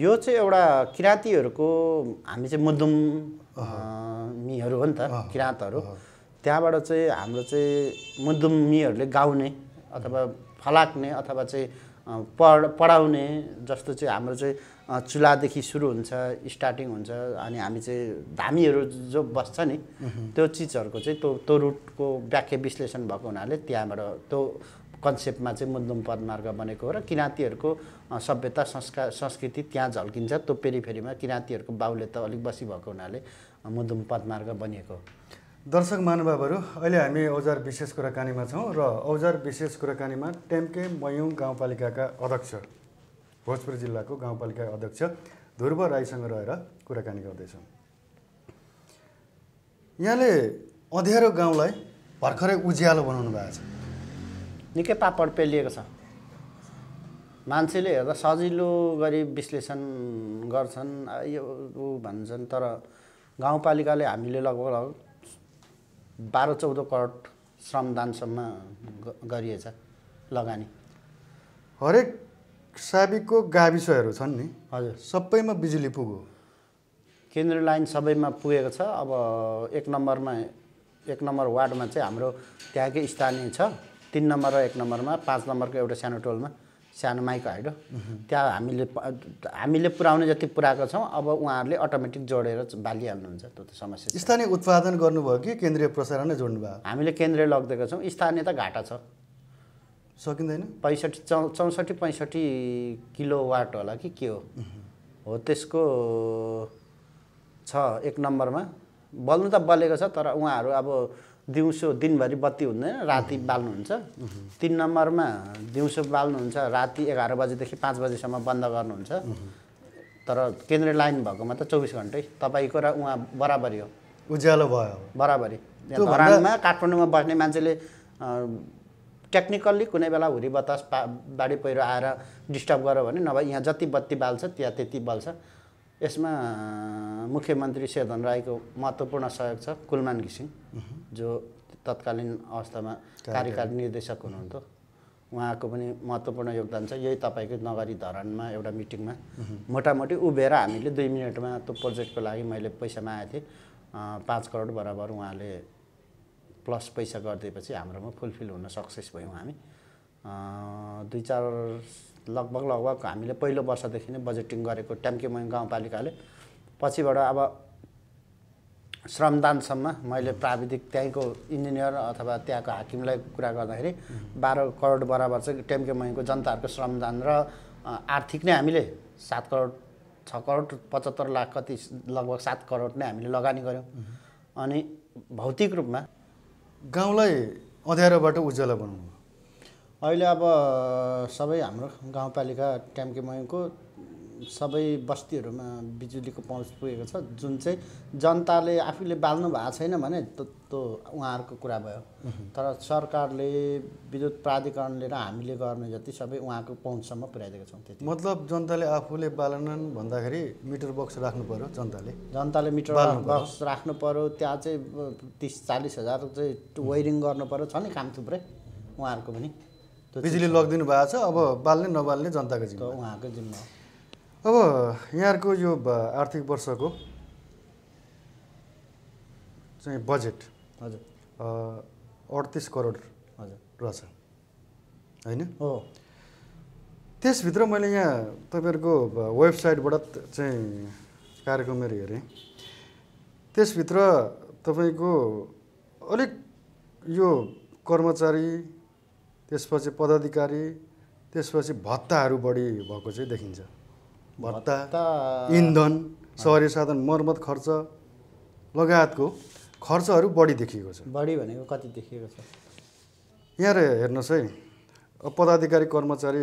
यो चाहिँ एउटा किराँतीहरूको हामी चाहिँ मुद्दुम मिहरू हो नि त किराँतहरू त्यहाँबाट चाहिँ हाम्रो चाहिँ मीहरूले गाउने अथवा फलाक्ने अथवा चाहिँ पढ पढाउने जस्तो चाहिँ हाम्रो चाहिँ चुलादेखि सुरु हुन्छ स्टार्टिङ हुन्छ अनि हामी चाहिँ धामीहरू जो बस्छ नि त्यो चिजहरूको चाहिँ त्यो त्यो रुटको व्याख्या विश्लेषण भएको हुनाले त्यहाँबाट त्यो कन्सेप्टमा चाहिँ मुद्दुम पदमार्ग बनेको हो र किराँतीहरूको सभ्यता संस्कार संस्कृति त्यहाँ झल्किन्छ त्यो पेरिफेरीमा किराँतीहरूको बाउले त अलिक बसी भएको हुनाले मुद्दुम पदमार्ग बनिएको दर्शक महानुभावहरू अहिले हामी औजार विशेष कुराकानीमा छौँ र औजार विशेष कुराकानीमा टेम्के मयुङ गाउँपालिकाका अध्यक्ष भोजपुर जिल्लाको गाउँपालिका अध्यक्ष ध्रुव राईसँग रहेर कुराकानी गर्दैछौँ यहाँले अँध्यारो गाउँलाई भर्खरै उज्यालो बनाउनु भएको छ निकै पापड पेलिएको छ मान्छेले हेर्दा सजिलो गरी विश्लेषण गर्छन् यो भन्छन् तर गाउँपालिकाले हामीले लगभग लगभग बाह्र चौध करोड श्रमदानसम्म गरिएछ लगानी हरेक साबिकको गाविसहरू छन् नि हजुर सबैमा बिजुली पुग्यो केन्द्र लाइन सबैमा पुगेको छ अब एक नम्बरमा एक नम्बर वार्डमा चाहिँ हाम्रो त्यहाँकै स्थानीय छ तिन नम्बर र एक नम्बरमा पाँच नम्बरको एउटा सानो टोलमा सानो माइको हाइडो त्यहाँ हामीले हामीले पुऱ्याउने जति पुऱ्याएको छौँ अब उहाँहरूले अटोमेटिक जोडेर बालिहाल्नुहुन्छ त्यो त समस्या स्थानीय उत्पादन गर्नुभयो कि केन्द्रीय प्रसारण नै जोड्नु हामीले केन्द्रीय लगिदिएको छौँ स्थानीय त घाटा छ सकिँदैन पैँसठी चौ चौसठी पैँसठी किलो वाट होला कि के हो हो त्यसको छ एक नम्बरमा बल्नु त बलेको छ तर उहाँहरू अब दिउँसो दिनभरि बत्ती हुँदैन राति बाल्नुहुन्छ तिन नम्बरमा दिउँसो बाल्नुहुन्छ राति एघार बजीदेखि पाँच बजीसम्म बन्द गर्नुहुन्छ तर केन्द्रीय लाइन भएकोमा त चौबिस घन्टै तपाईँको र उहाँ बराबरी हो उज्यालो भयो बराबरी काठमाडौँमा बस्ने मान्छेले टेक्निकल्ली कुनै बेला हुरी बतास पा बाढी पहिरो आएर डिस्टर्ब गर्यो भने नभए यहाँ जति बत्ती बाल्छ त्यहाँ त्यति बल्छ यसमा मुख्यमन्त्री शेरधन राईको महत्त्वपूर्ण सहयोग छ कुलमान घिसिङ जो तत्कालीन अवस्थामा कार्यकारी निर्देशक हुनुहुन्थ्यो उहाँको पनि महत्त्वपूर्ण योगदान छ यही तपाईँकै नगरी धरानमा एउटा मिटिङमा मोटामोटी उभिएर हामीले दुई मिनटमा त्यो प्रोजेक्टको लागि मैले पैसा मागेको थिएँ पाँच करोड बराबर उहाँले प्लस पैसा गरिदिएपछि हाम्रोमा फुलफिल हुन सक्सेस भयौँ हामी दुई चार लगभग लगभग हामीले पहिलो वर्षदेखि नै बजेटिङ गरेको ट्याम्के ट्याम्केमोङ गाउँपालिकाले पछिबाट अब श्रमदानसम्म मैले प्राविधिक त्यहीँको इन्जिनियर अथवा त्यहाँको हाकिमलाई कुरा गर्दाखेरि बाह्र करोड बराबर चाहिँ ट्याम्के मैको जनताहरूको श्रमदान र आर्थिक नै हामीले सात करोड छ करोड पचहत्तर लाख कति लगभग सात करोड नै हामीले लगानी गऱ्यौँ अनि भौतिक रूपमा गाउँलाई अँध्यारोबाट उज्यालो बनाउनु अहिले अब सबै हाम्रो गाउँपालिका ट्याम्के सबै बस्तीहरूमा बिजुलीको पहुँच पुगेको छ जुन चाहिँ जनताले आफूले बाल्नु भएको छैन भने त्यो उहाँहरूको कुरा भयो तर सरकारले विद्युत प्राधिकरणले र हामीले गर्ने जति सबै उहाँको पहुँचसम्म पुर्याइदिएको छौँ त्यति मतलब जनताले आफूले बालेनन् भन्दाखेरि मिटर बक्स राख्नु पऱ्यो जनताले जनताले मिटर बक्स राख्नु पऱ्यो त्यहाँ चाहिँ तिस चालिस हजार चाहिँ वायरिङ गर्नु पऱ्यो छ नि काम थुप्रै उहाँहरूको पनि बिजुली लगिदिनु भएको छ अब बाल्ने नबाल्ने जनताको जिम्मा उहाँको जिम्मा अब यहाँहरूको यो आर्थिक वर्षको चाहिँ बजेट हजुर अडतिस करोड हजुर रहेछ होइन हो त्यसभित्र मैले यहाँ तपाईँहरूको वेबसाइटबाट चाहिँ कार्यक्रमहरू हेरेँ त्यसभित्र तपाईँको अलिक यो कर्मचारी त्यसपछि पदाधिकारी त्यसपछि भत्ताहरू बढी भएको चाहिँ देखिन्छ भत्ता इन्धन सवारी साधन मर्मत खर्च लगायतको खर्चहरू बढी देखिएको छ बढी भनेको कति देखिएको छ यहाँ हेर्नुहोस् है पदाधिकारी कर्मचारी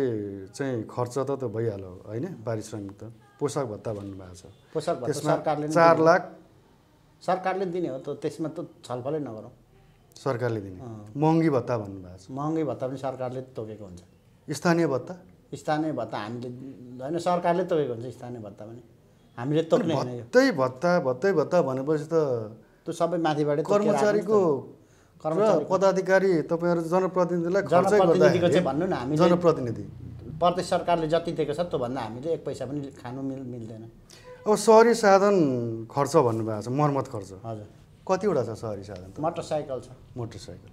चाहिँ खर्च त त भइहाल्यो होइन पारिश्रमिक त पोसाक भत्ता भन्नुभएको छ पोसाक चार लाख सरकारले दिने हो त त्यसमा त छलफलै नगरौँ सरकारले दिने महँगी भत्ता भन्नुभएको छ महँगी भत्ता पनि सरकारले तोकेको हुन्छ स्थानीय भत्ता स्थानीय भत्ता हामीले होइन सरकारले तोकेको हुन्छ स्थानीय भत्ता पनि हामीले तोक्ने त्यही भत्ता भत्तै भत्ता भनेपछि त त्यो सबै माथिबाट कर्मचारीको पदाधिकारी तपाईँहरू जनप्रतिनिधिलाई जनप्रतिनिधिको चाहिँ भन्नु न हामी जनप्रतिनिधि प्रदेश सरकारले जति दिएको छ त्योभन्दा हामीले एक पैसा पनि खानु मिल मिल्दैन अब सहरी साधन खर्च भन्नुभएको छ मर्मत खर्च हजुर कतिवटा छ सहरी साधन मोटरसाइकल छ मोटरसाइकल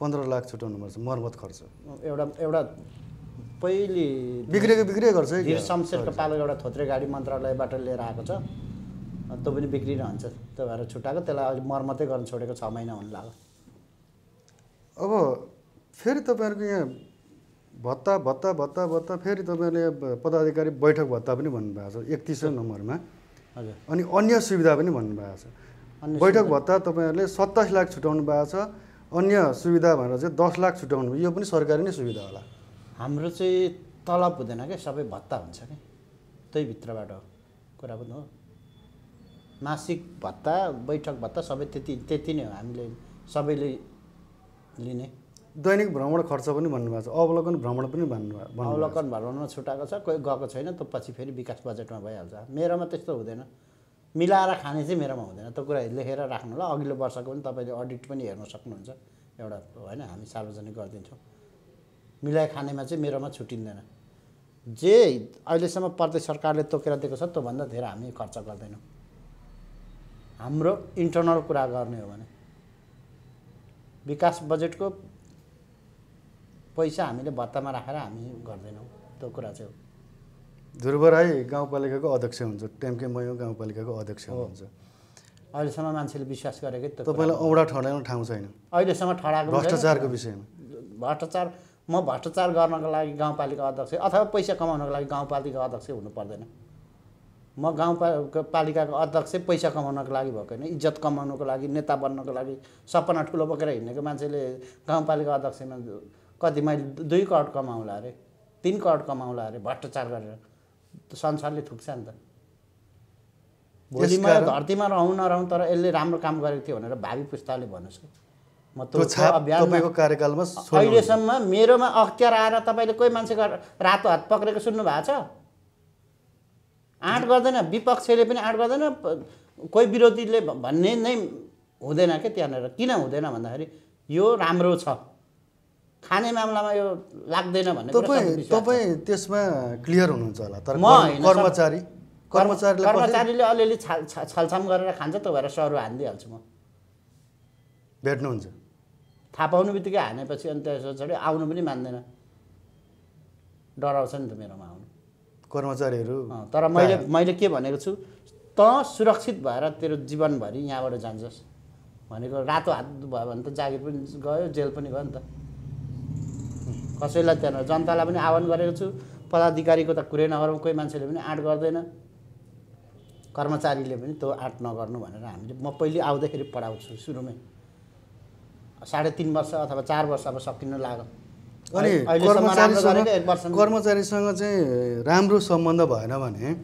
पन्ध्र लाख पर्छ मर्मत खर्च एउटा एउटा पहिले बिग्रेको बिग्रे गर्छ शमशेरको पालो एउटा थोत्रे गाडी मन्त्रालयबाट लिएर आएको छ त्यो पनि बिग्रिरहन्छ त्यो भएर छुट्याएको त्यसलाई अलिक मर्मतै गर्न छोडेको छ महिना हुन लाग्यो अब फेरि तपाईँहरूको यहाँ भत्ता भत्ता भत्ता भत्ता फेरि तपाईँहरूले पदाधिकारी बैठक भत्ता पनि भन्नुभएको छ एकतिसौँ नम्बरमा हजुर अनि अन्य सुविधा पनि भन्नुभएको छ बैठक भत्ता तपाईँहरूले सत्ताइस लाख छुट्याउनु भएको छ अन्य सुविधा भनेर चाहिँ दस लाख छुट्याउनु यो पनि सरकारी नै सुविधा होला हाम्रो चाहिँ तलब हुँदैन क्या सबै भत्ता हुन्छ क्या त्यही भित्रबाट कुरा बुझ्नु हो मासिक भत्ता बैठक भत्ता सबै त्यति त्यति नै हो हामीले सबैले लिने दैनिक भ्रमण खर्च पनि भन्नुभएको छ अवलोकन भ्रमण पनि भन्नुभयो अवलोकन भ्रमणमा छुट्याएको छ कोही गएको छैन त पछि फेरि विकास बजेटमा भइहाल्छ मेरोमा त्यस्तो हुँदैन मिलाएर खाने चाहिँ मेरोमा हुँदैन त्यो कुरा लेखेर राख्नु होला अघिल्लो वर्षको पनि तपाईँले अडिट पनि हेर्न सक्नुहुन्छ एउटा होइन हामी सार्वजनिक गरिदिन्छौँ मिलाइ खानेमा चाहिँ मेरोमा छुटिँदैन जे अहिलेसम्म प्रदेश सरकारले तोकेर दिएको छ त्योभन्दा धेरै हामी खर्च गर्दैनौँ हाम्रो इन्टरनल कुरा गर्ने हो भने विकास बजेटको पैसा हामीले भत्तामा राखेर हामी गर्दैनौँ त्यो कुरा चाहिँ हो ध्रुव राई गाउँपालिकाको अध्यक्ष हुन्छ टेम्के मयो गाउँपालिकाको अध्यक्ष हुनुहुन्छ अहिलेसम्म मान्छेले विश्वास गरेकै तपाईँलाई औडा ठडाउने ठाउँ छैन अहिलेसम्म ठडाएको भ्रष्टाचारको विषयमा भ्रष्टाचार म भ्रष्टाचार गर्नको लागि गाउँपालिका अध्यक्ष अथवा पैसा कमाउनको लागि गाउँपालिका अध्यक्ष हुनु पर्दैन म गाउँपा पालिकाको अध्यक्ष पैसा कमाउनको लागि भएको होइन इज्जत कमाउनको लागि नेता बन्नको लागि सपना ठुलो बोकेर हिँडेको मान्छेले गाउँपालिका अध्यक्षमा कति मैले दुई करोड कमाउला अरे तिन करोड कमाउला अरे भ्रष्टाचार गरेर संसारले थुक्छ नि त भोलि म धरतीमा रहँ नरहँ तर यसले राम्रो काम गरेको थियो भनेर भावी पुस्ताले भन्नुहोस् तपाईँको कार्यकालमा अहिलेसम्म मेरोमा अख्तियार आएर तपाईँले कोही मान्छेको रातो हात पक्रेको सुन्नु भएको छ आँट गर्दैन विपक्षले पनि आँट गर्दैन कोही विरोधीले भन्ने नै हुँदैन क्या त्यहाँनिर किन हुँदैन भन्दाखेरि यो राम्रो छ खाने मामलामा यो लाग्दैन भन्ने तपाईँ तपाईँ त्यसमा क्लियर हुनुहुन्छ होला तर म कर्मचारी कर्मचारी कर्मचारीले अलिअलि छाल छलछाम गरेर खान्छ त भएर सरु हानिदिइहाल्छु म भेट्नुहुन्छ थाहा पाउनु बित्तिकै हानेपछि अनि त्यस पछाडि आउनु पनि मान्दैन डराउँछ नि त मेरोमा आउनु कर्मचारीहरू तर मैले मैले के भनेको छु त सुरक्षित भएर तेरो जीवनभरि यहाँबाट जान्छस् भनेको रातो हात भयो भने त जागिर पनि गयो जेल पनि गयो नि त कसैलाई त्यहाँनिर जनतालाई पनि आह्वान गरेको छु पदाधिकारीको त कुरै नगरौँ कोही मान्छेले पनि आँट गर्दैन कर्मचारीले पनि त्यो आँट नगर्नु भनेर हामीले म पहिले आउँदाखेरि पढाउँछु सुरुमै साढे तिन वर्ष अथवा चार वर्ष अब सकिन लाग्यो अनि कर्मचारीसँग चाहिँ राम्रो सम्बन्ध भएन भने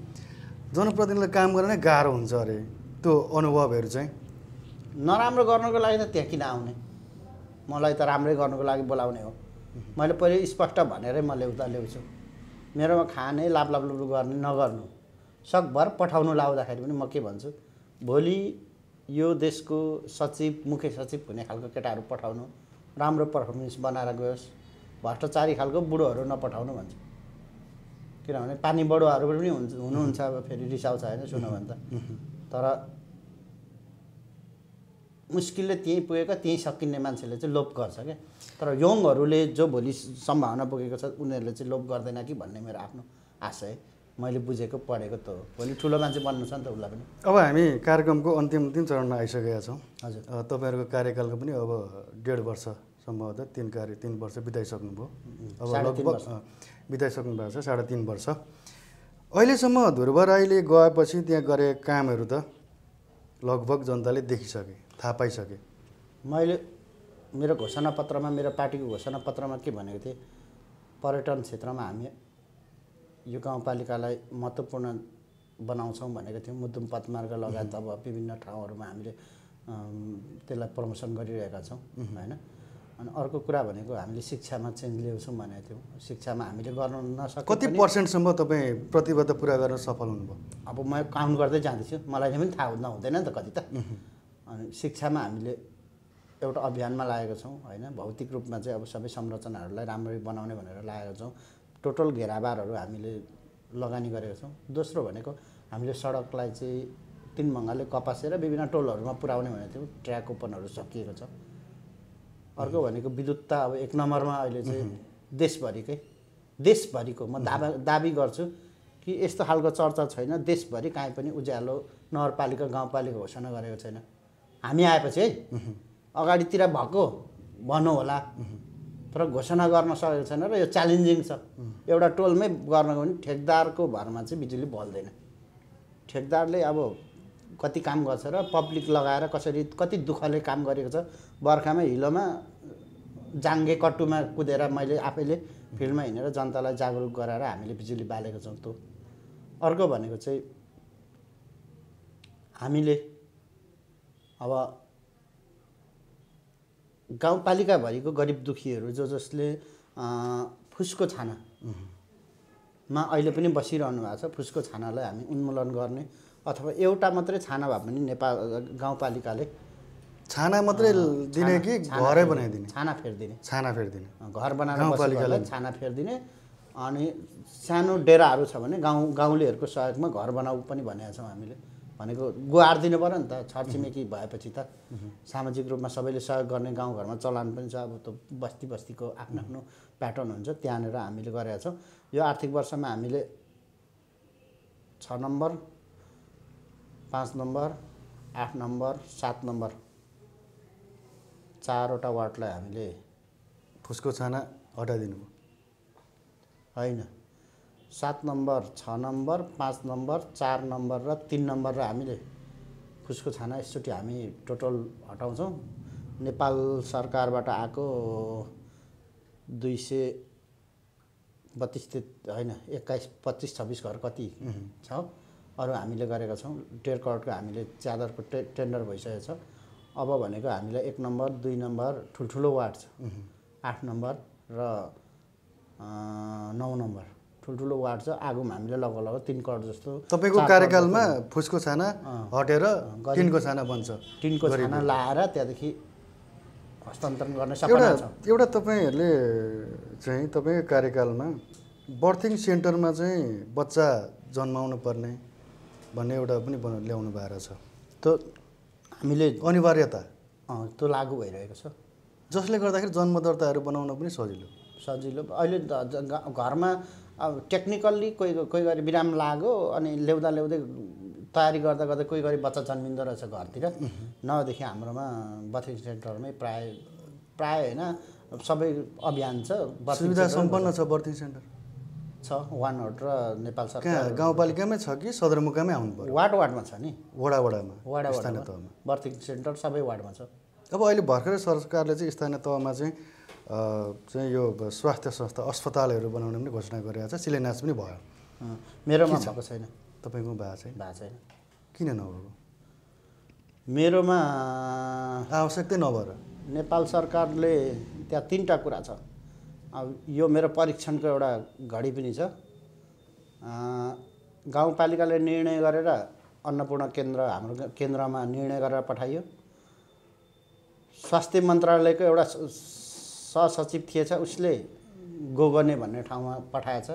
जनप्रतिनिधिलाई काम गर्न नै गाह्रो हुन्छ अरे त्यो अनुभवहरू चाहिँ नराम्रो गर्नुको लागि त त्यहाँ किन आउने मलाई त राम्रै गर्नुको लागि बोलाउने हो मैले पहिले स्पष्ट भनेरै म ल्याउँदा ल्याउँछु मेरोमा खाने लाप लाप गर्ने नगर्नु सकभर पठाउनु लाउँदाखेरि पनि म के भन्छु भोलि यो देशको सचिव मुख्य सचिव हुने खालको केटाहरू पठाउनु राम्रो पर्फर्मेन्स बनाएर गयोस् भ्रष्टाचारी खालको बुढोहरू नपठाउनु भन्छ किनभने पानी बडुवाहरू पनि हुन्छ हुनुहुन्छ अब फेरि रिसाउँछ होइन सुन भने तर मुस्किलले त्यहीँ पुगेको त्यहीँ सकिने मान्छेले चाहिँ लोप गर्छ क्या तर यङहरूले जो भोलि सम्भावना पुगेको छ उनीहरूले चाहिँ लोप गर्दैन कि भन्ने मेरो आफ्नो आशय मैले बुझेको पढेको त हो भोलि ठुलो मान्छे बन्नु छ नि त उसलाई पनि अब हामी कार्यक्रमको अन्तिम अन्तिम चरणमा आइसकेका छौँ हजुर तपाईँहरूको कार्यकालको पनि अब डेढ वर्ष सम्भवतः तिन कार्य तिन वर्ष बिताइसक्नुभयो अब लगभग बिताइसक्नु भएको छ साढे तिन वर्ष अहिलेसम्म ध्रुव राईले गएपछि त्यहाँ गरे कामहरू त लगभग जनताले देखिसके थाहा पाइसके मैले मेरो घोषणापत्रमा मेरो पार्टीको घोषणापत्रमा के भनेको थिएँ पर्यटन क्षेत्रमा हामी यो गाउँपालिकालाई महत्त्वपूर्ण बनाउँछौँ भनेको थियौँ मुद्दुम पदमार्ग लगायत अब विभिन्न ठाउँहरूमा हामीले त्यसलाई प्रमोसन गरिरहेका छौँ होइन अनि अर्को कुरा भनेको हामीले शिक्षामा चेन्ज ल्याउँछौँ भनेको थियौँ शिक्षामा हामीले गर्नु नसक्छ कति पर्सेन्टसम्म तपाईँ प्रतिबद्ध पुरा गर्न सफल हुनुभयो अब म काउन्ट गर्दै जाँदैछु मलाई पनि थाहा हुँदा हुँदैन नि त कति त अनि शिक्षामा हामीले एउटा अभियानमा लागेको छौँ होइन भौतिक रूपमा चाहिँ अब सबै संरचनाहरूलाई राम्ररी बनाउने भनेर लागेको छौँ टोटल घेराबारहरू हामीले लगानी गरेका छौँ दोस्रो भनेको हामीले सडकलाई चाहिँ तिन मङ्गाले कपासेर विभिन्न टोलहरूमा पुर्याउने भनेको थियौँ ट्र्याक ओपनहरू सकिएको छ अर्को भनेको विद्युत त अब एक नम्बरमा अहिले चाहिँ देशभरिकै देशभरिको म दाबा दाबी गर्छु कि यस्तो खालको चर्चा छैन देशभरि काहीँ पनि उज्यालो नगरपालिका गाउँपालिका घोषणा गरेको छैन हामी आएपछि है अगाडितिर भएको भनौँ होला तर घोषणा गर्न सकेको छैन र यो च्यालेन्जिङ छ एउटा टोलमै गर्नको भने ठेकदारको भरमा चाहिँ बिजुली बल्दैन ठेकदारले अब कति काम गर्छ र पब्लिक लगाएर कसरी कति दुःखले काम गरेको छ बर्खामा हिलोमा जाङ्गे कट्टुमा कुदेर मैले आफैले फिल्डमा हिँडेर जनतालाई जागरुक गराएर हामीले बिजुली बालेको छौँ त्यो अर्को भनेको चाहिँ हामीले अब गाउँपालिकाभरिको गरिब दुखीहरू जो जसले फुसको छानामा अहिले पनि बसिरहनु भएको छ फुसको छानालाई हामी उन्मूलन गर्ने अथवा एउटा मात्रै छाना भए पनि नेपाल गाउँपालिकाले छाना मात्रै दिने कि घरै बनाइदिने छाना फेरिदिने छाना फेरिदिने घर बनाएर गाउँपालिकालाई छाना फेरिदिने अनि सानो डेराहरू छ भने गाउँ गाउँलेहरूको सहयोगमा घर बनाऊ पनि भनेका छौँ हामीले भनेको गुहार दिनु पऱ्यो नि त छरछिमेकी भएपछि त सामाजिक रूपमा सबैले सहयोग गर्ने गाउँघरमा चलान पनि छ अब त्यो बस्ती बस्तीको आफ्नो आफ्नो प्याटर्न हुन्छ त्यहाँनिर हामीले गरेका छौँ यो आर्थिक वर्षमा हामीले छ नम्बर पाँच नम्बर आठ नम्बर सात नम्बर चारवटा वार्डलाई हामीले फुसको छाना हटाइदिनु होइन सात नम्बर छ नम्बर पाँच नम्बर चार नम्बर र तिन नम्बर र हामीले फुसको छाना एकचोटि हामी टोटल हटाउँछौँ नेपाल सरकारबाट आएको दुई सय बत्तिस होइन एक्काइस पच्चिस छब्बिस घर कति छ अरू हामीले गरेका छौँ डेढ करोडको हामीले च्यादरको टे टेन्डर भइसकेको छ अब भनेको हामीलाई एक नम्बर दुई नम्बर ठुल्ठुलो वार्ड छ आठ नम्बर र नौ नम्बर ठुल्ठुलो वार्ड छ आगोमा हामीले लगभग लगभग तिन करोड जस्तो तपाईँको कार्यकालमा फुसको छाना हटेर टिनको छाना बन्छ टिनको छाना लाएर त्यहाँदेखि हस्तान्तरण गर्न एउटा एउटा तपाईँहरूले चाहिँ तपाईँको कार्यकालमा बर्थिङ सेन्टरमा चाहिँ बच्चा जन्माउनु पर्ने भन्ने एउटा पनि ल्याउनु भएको छ त हामीले अनिवार्यता त्यो लागु भइरहेको छ जसले गर्दाखेरि जन्म दर्ताहरू बनाउन पनि सजिलो सजिलो अहिले घरमा अब टेक्निकल्ली कोही कोही गरी बिराम लाग्यो अनि ल्याउँदा ल्याउँदै तयारी गर्दा गर्दा कोही गरी बच्चा जन्मिँदो रहेछ घरतिर नभएदेखि हाम्रोमा बर्थिङ सेन्टरमै प्राय प्राय होइन सबै अभियान छ सुविधा सम्पन्न छ बर्थिङ सेन्टर छ वार्ड र नेपाल सरकार गाउँपालिकामै छ कि सदरमुकामै आउनु पर्यो वार्ड वार्डमा छ नि वडा वडामा वडा स्थानीय बर्थिङ सेन्टर सबै वार्डमा छ अब अहिले भर्खरै सरकारले चाहिँ स्थानीय तहमा चाहिँ चाहिँ यो स्वास्थ्य संस्था अस्पतालहरू बनाउने पनि घोषणा गरिरहेको छ शिलान्यास पनि भयो मेरोमा भएको छैन तपाईँको भएको छैन भएको छैन किन नभएको मेरोमा आवश्यकै नभएर नेपाल सरकारले त्यहाँ तिनवटा कुरा छ अब यो मेरो परीक्षणको एउटा घडी पनि छ गाउँपालिकाले निर्णय गरेर अन्नपूर्ण केन्द्र हाम्रो केन्द्रमा निर्णय गरेर पठाइयो स्वास्थ्य मन्त्रालयको एउटा सहसचिव थिएछ उसले गोगने भन्ने ठाउँमा पठाएछ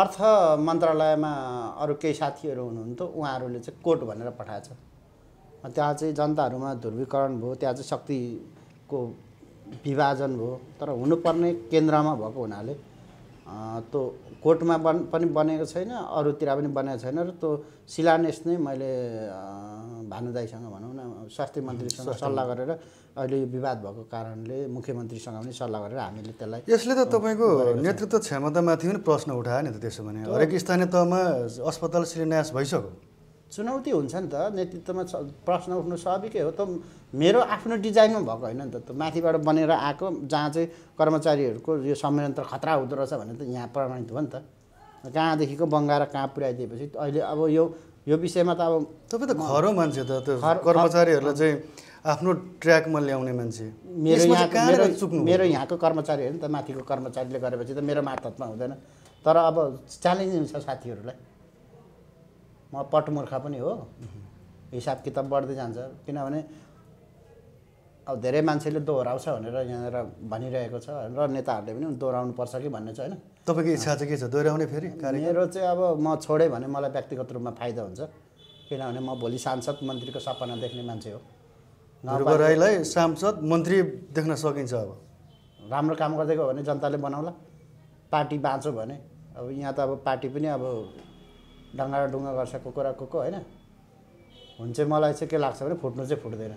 अर्थ मन्त्रालयमा अरू केही साथीहरू हुनुहुन्थ्यो उहाँहरूले चाहिँ कोट भनेर पठाएछ त्यहाँ चाहिँ जनताहरूमा ध्रुवीकरण भयो त्यहाँ चाहिँ शक्तिको विभाजन भयो तर हुनुपर्ने केन्द्रमा भएको हुनाले त्यो कोर्टमा बन पनि बनेको छैन अरूतिर पनि बनेको छैन र त्यो शिलान्यास नै मैले भानुदाईसँग भनौँ स्वास्थ्य मन्त्रीसँग सल्लाह गरेर अहिले यो विवाद भएको कारणले मुख्यमन्त्रीसँग पनि सल्लाह गरेर हामीले त्यसलाई यसले त तपाईँको नेतृत्व क्षमतामाथि पनि प्रश्न उठायो नि त त्यसो भने हरेक स्थानीय तहमा अस्पताल शिलान्यास भइसक्यो चुनौती हुन्छ नि त नेतृत्वमा प्रश्न उठ्नु स्वाभाविकै हो त मेरो आफ्नो डिजाइनमा भएको होइन नि त माथिबाट बनेर आएको जहाँ चाहिँ कर्मचारीहरूको यो संयन्त्र खतरा हुँदो रहेछ भने त यहाँ प्रमाणित हो नि त कहाँदेखिको बङ्गाएर कहाँ पुर्याइदिएपछि अहिले अब यो यो विषयमा त अब तपाईँ त खरो मान्छे त त्यो कर्मचारीहरूलाई चाहिँ आफ्नो ट्र्याकमा ल्याउने मान्छे मेरो यहाँ मेरो यहाँको कर्मचारी होइन त माथिको कर्मचारीले गरेपछि त मेरो मार्फतमा हुँदैन तर अब च्यालेन्जिङ छ साथीहरूलाई म पटमुर्खा पनि हो हिसाब किताब बढ्दै जान्छ किनभने अब धेरै मान्छेले दोहोऱ्याउँछ भनेर यहाँनिर भनिरहेको छ र नेताहरूले पनि दोहोऱ्याउनु पर्छ कि भन्ने छ होइन तपाईँको इच्छा चाहिँ के छ दोहोऱ्याउने फेरि मेरो चाहिँ अब म छोडेँ भने मलाई व्यक्तिगत रूपमा फाइदा हुन्छ किनभने म भोलि सांसद मन्त्रीको सपना देख्ने मान्छे हो राईलाई सांसद मन्त्री देख्न सकिन्छ अब राम्रो काम गरिदिएको भने जनताले बनाउला पार्टी बाँच्यो भने अब यहाँ त अब पार्टी पनि अब डङ्गा डुङ्गा गर्छ को कुरा को को होइन हुन मलाई चाहिँ के लाग्छ भने फुट्नु चाहिँ फुट्दैन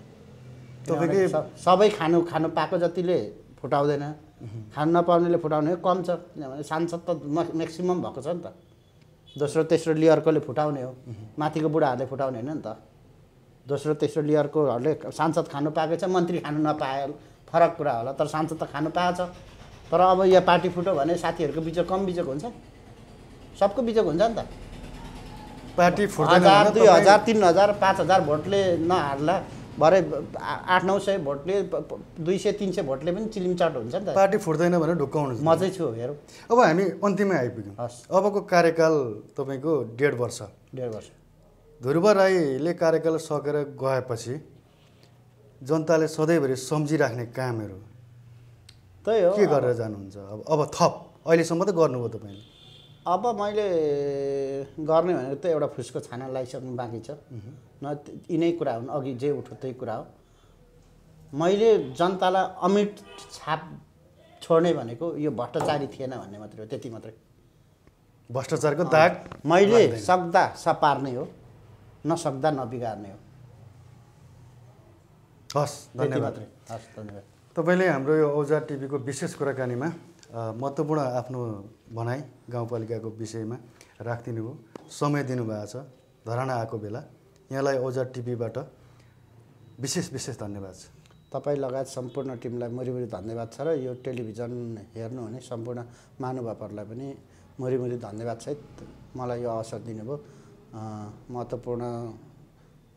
तपाईँकै सबै खानु खानु पाएको जतिले फुटाउँदैन खान नपाउनेले फुटाउने कम छ किनभने सांसद त म्याक्सिमम भएको छ नि त दोस्रो तेस्रो लेयरकोले फुटाउने हो माथिको बुढाहरूले फुटाउने होइन नि त दोस्रो तेस्रो लेयरकोहरूले सांसद खानु पाएको छ मन्त्री खानु नपाए फरक कुरा होला तर सांसद त खानु पाएछ तर अब यो पार्टी फुट्यो भने साथीहरूको बिजोग कम बिजोग हुन्छ सबको बिजोग हुन्छ नि त पार्टी हजार दुई हजार तिन हजार पाँच हजार भोटले नहार्ला भरे आठ नौ सय भोटले दुई सय तिन सय भोटले पनि चिलिमचाट हुन्छ नि त पार्टी फुट्दैन भने ढुक्काउनु म चाहिँ छु हेरौँ अब हामी अन्तिममै आइपुग्यौँ हस् अबको कार्यकाल तपाईँको डेढ वर्ष डेढ वर्ष ध्रुव राईले कार्यकाल सकेर गएपछि जनताले सधैँभरि सम्झिराख्ने कामहरू त्यही हो के गरेर जानुहुन्छ अब अब थप अहिलेसम्म त गर्नुभयो तपाईँले अब मैले गर्ने भनेको त एउटा फुसको छाना लगाइसक्नु बाँकी छ न यिनै कुरा हुन् अघि जे उठो त्यही कुरा हो मैले जनतालाई अमिट छाप छोड्ने भनेको यो भ्रष्टाचारी थिएन भन्ने मात्रै हो त्यति मात्रै भ्रष्टाचारको दाग मैले सक्दा सपार्ने हो नसक्दा नबिगार्ने हो हस् धन्यवाद हस् धन्यवाद तपाईँले हाम्रो यो औजार टिभीको विशेष कुराकानीमा महत्त्वपूर्ण आफ्नो भनाइ गाउँपालिकाको विषयमा राखिदिनु हो समय दिनुभएको छ धरना आएको बेला यहाँलाई ओजा टिभीबाट विशेष विशेष धन्यवाद छ तपाईँ लगायत सम्पूर्ण टिमलाई मरिमरी धन्यवाद छ र यो टेलिभिजन हेर्नुहुने सम्पूर्ण महानुभावहरूलाई पनि मरिमरी धन्यवादसहित मलाई यो अवसर दिनुभयो महत्त्वपूर्ण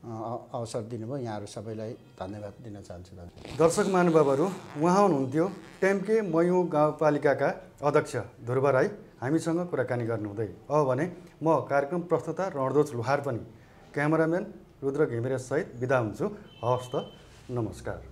अवसर दिनुभयो यहाँहरू सबैलाई धन्यवाद दिन चाहन्छु दर्शक महानुभावहरू उहाँ हुनुहुन्थ्यो टेम्के मयु गाउँपालिकाका अध्यक्ष ध्रुव राई हामीसँग कुराकानी गर्नुहुँदै अब भने म कार्यक्रम प्रस्तुता रणदोज लुहार पनि क्यामराम्यान रुद्र घिमिरेसहित बिदा हुन्छु हवस् त नमस्कार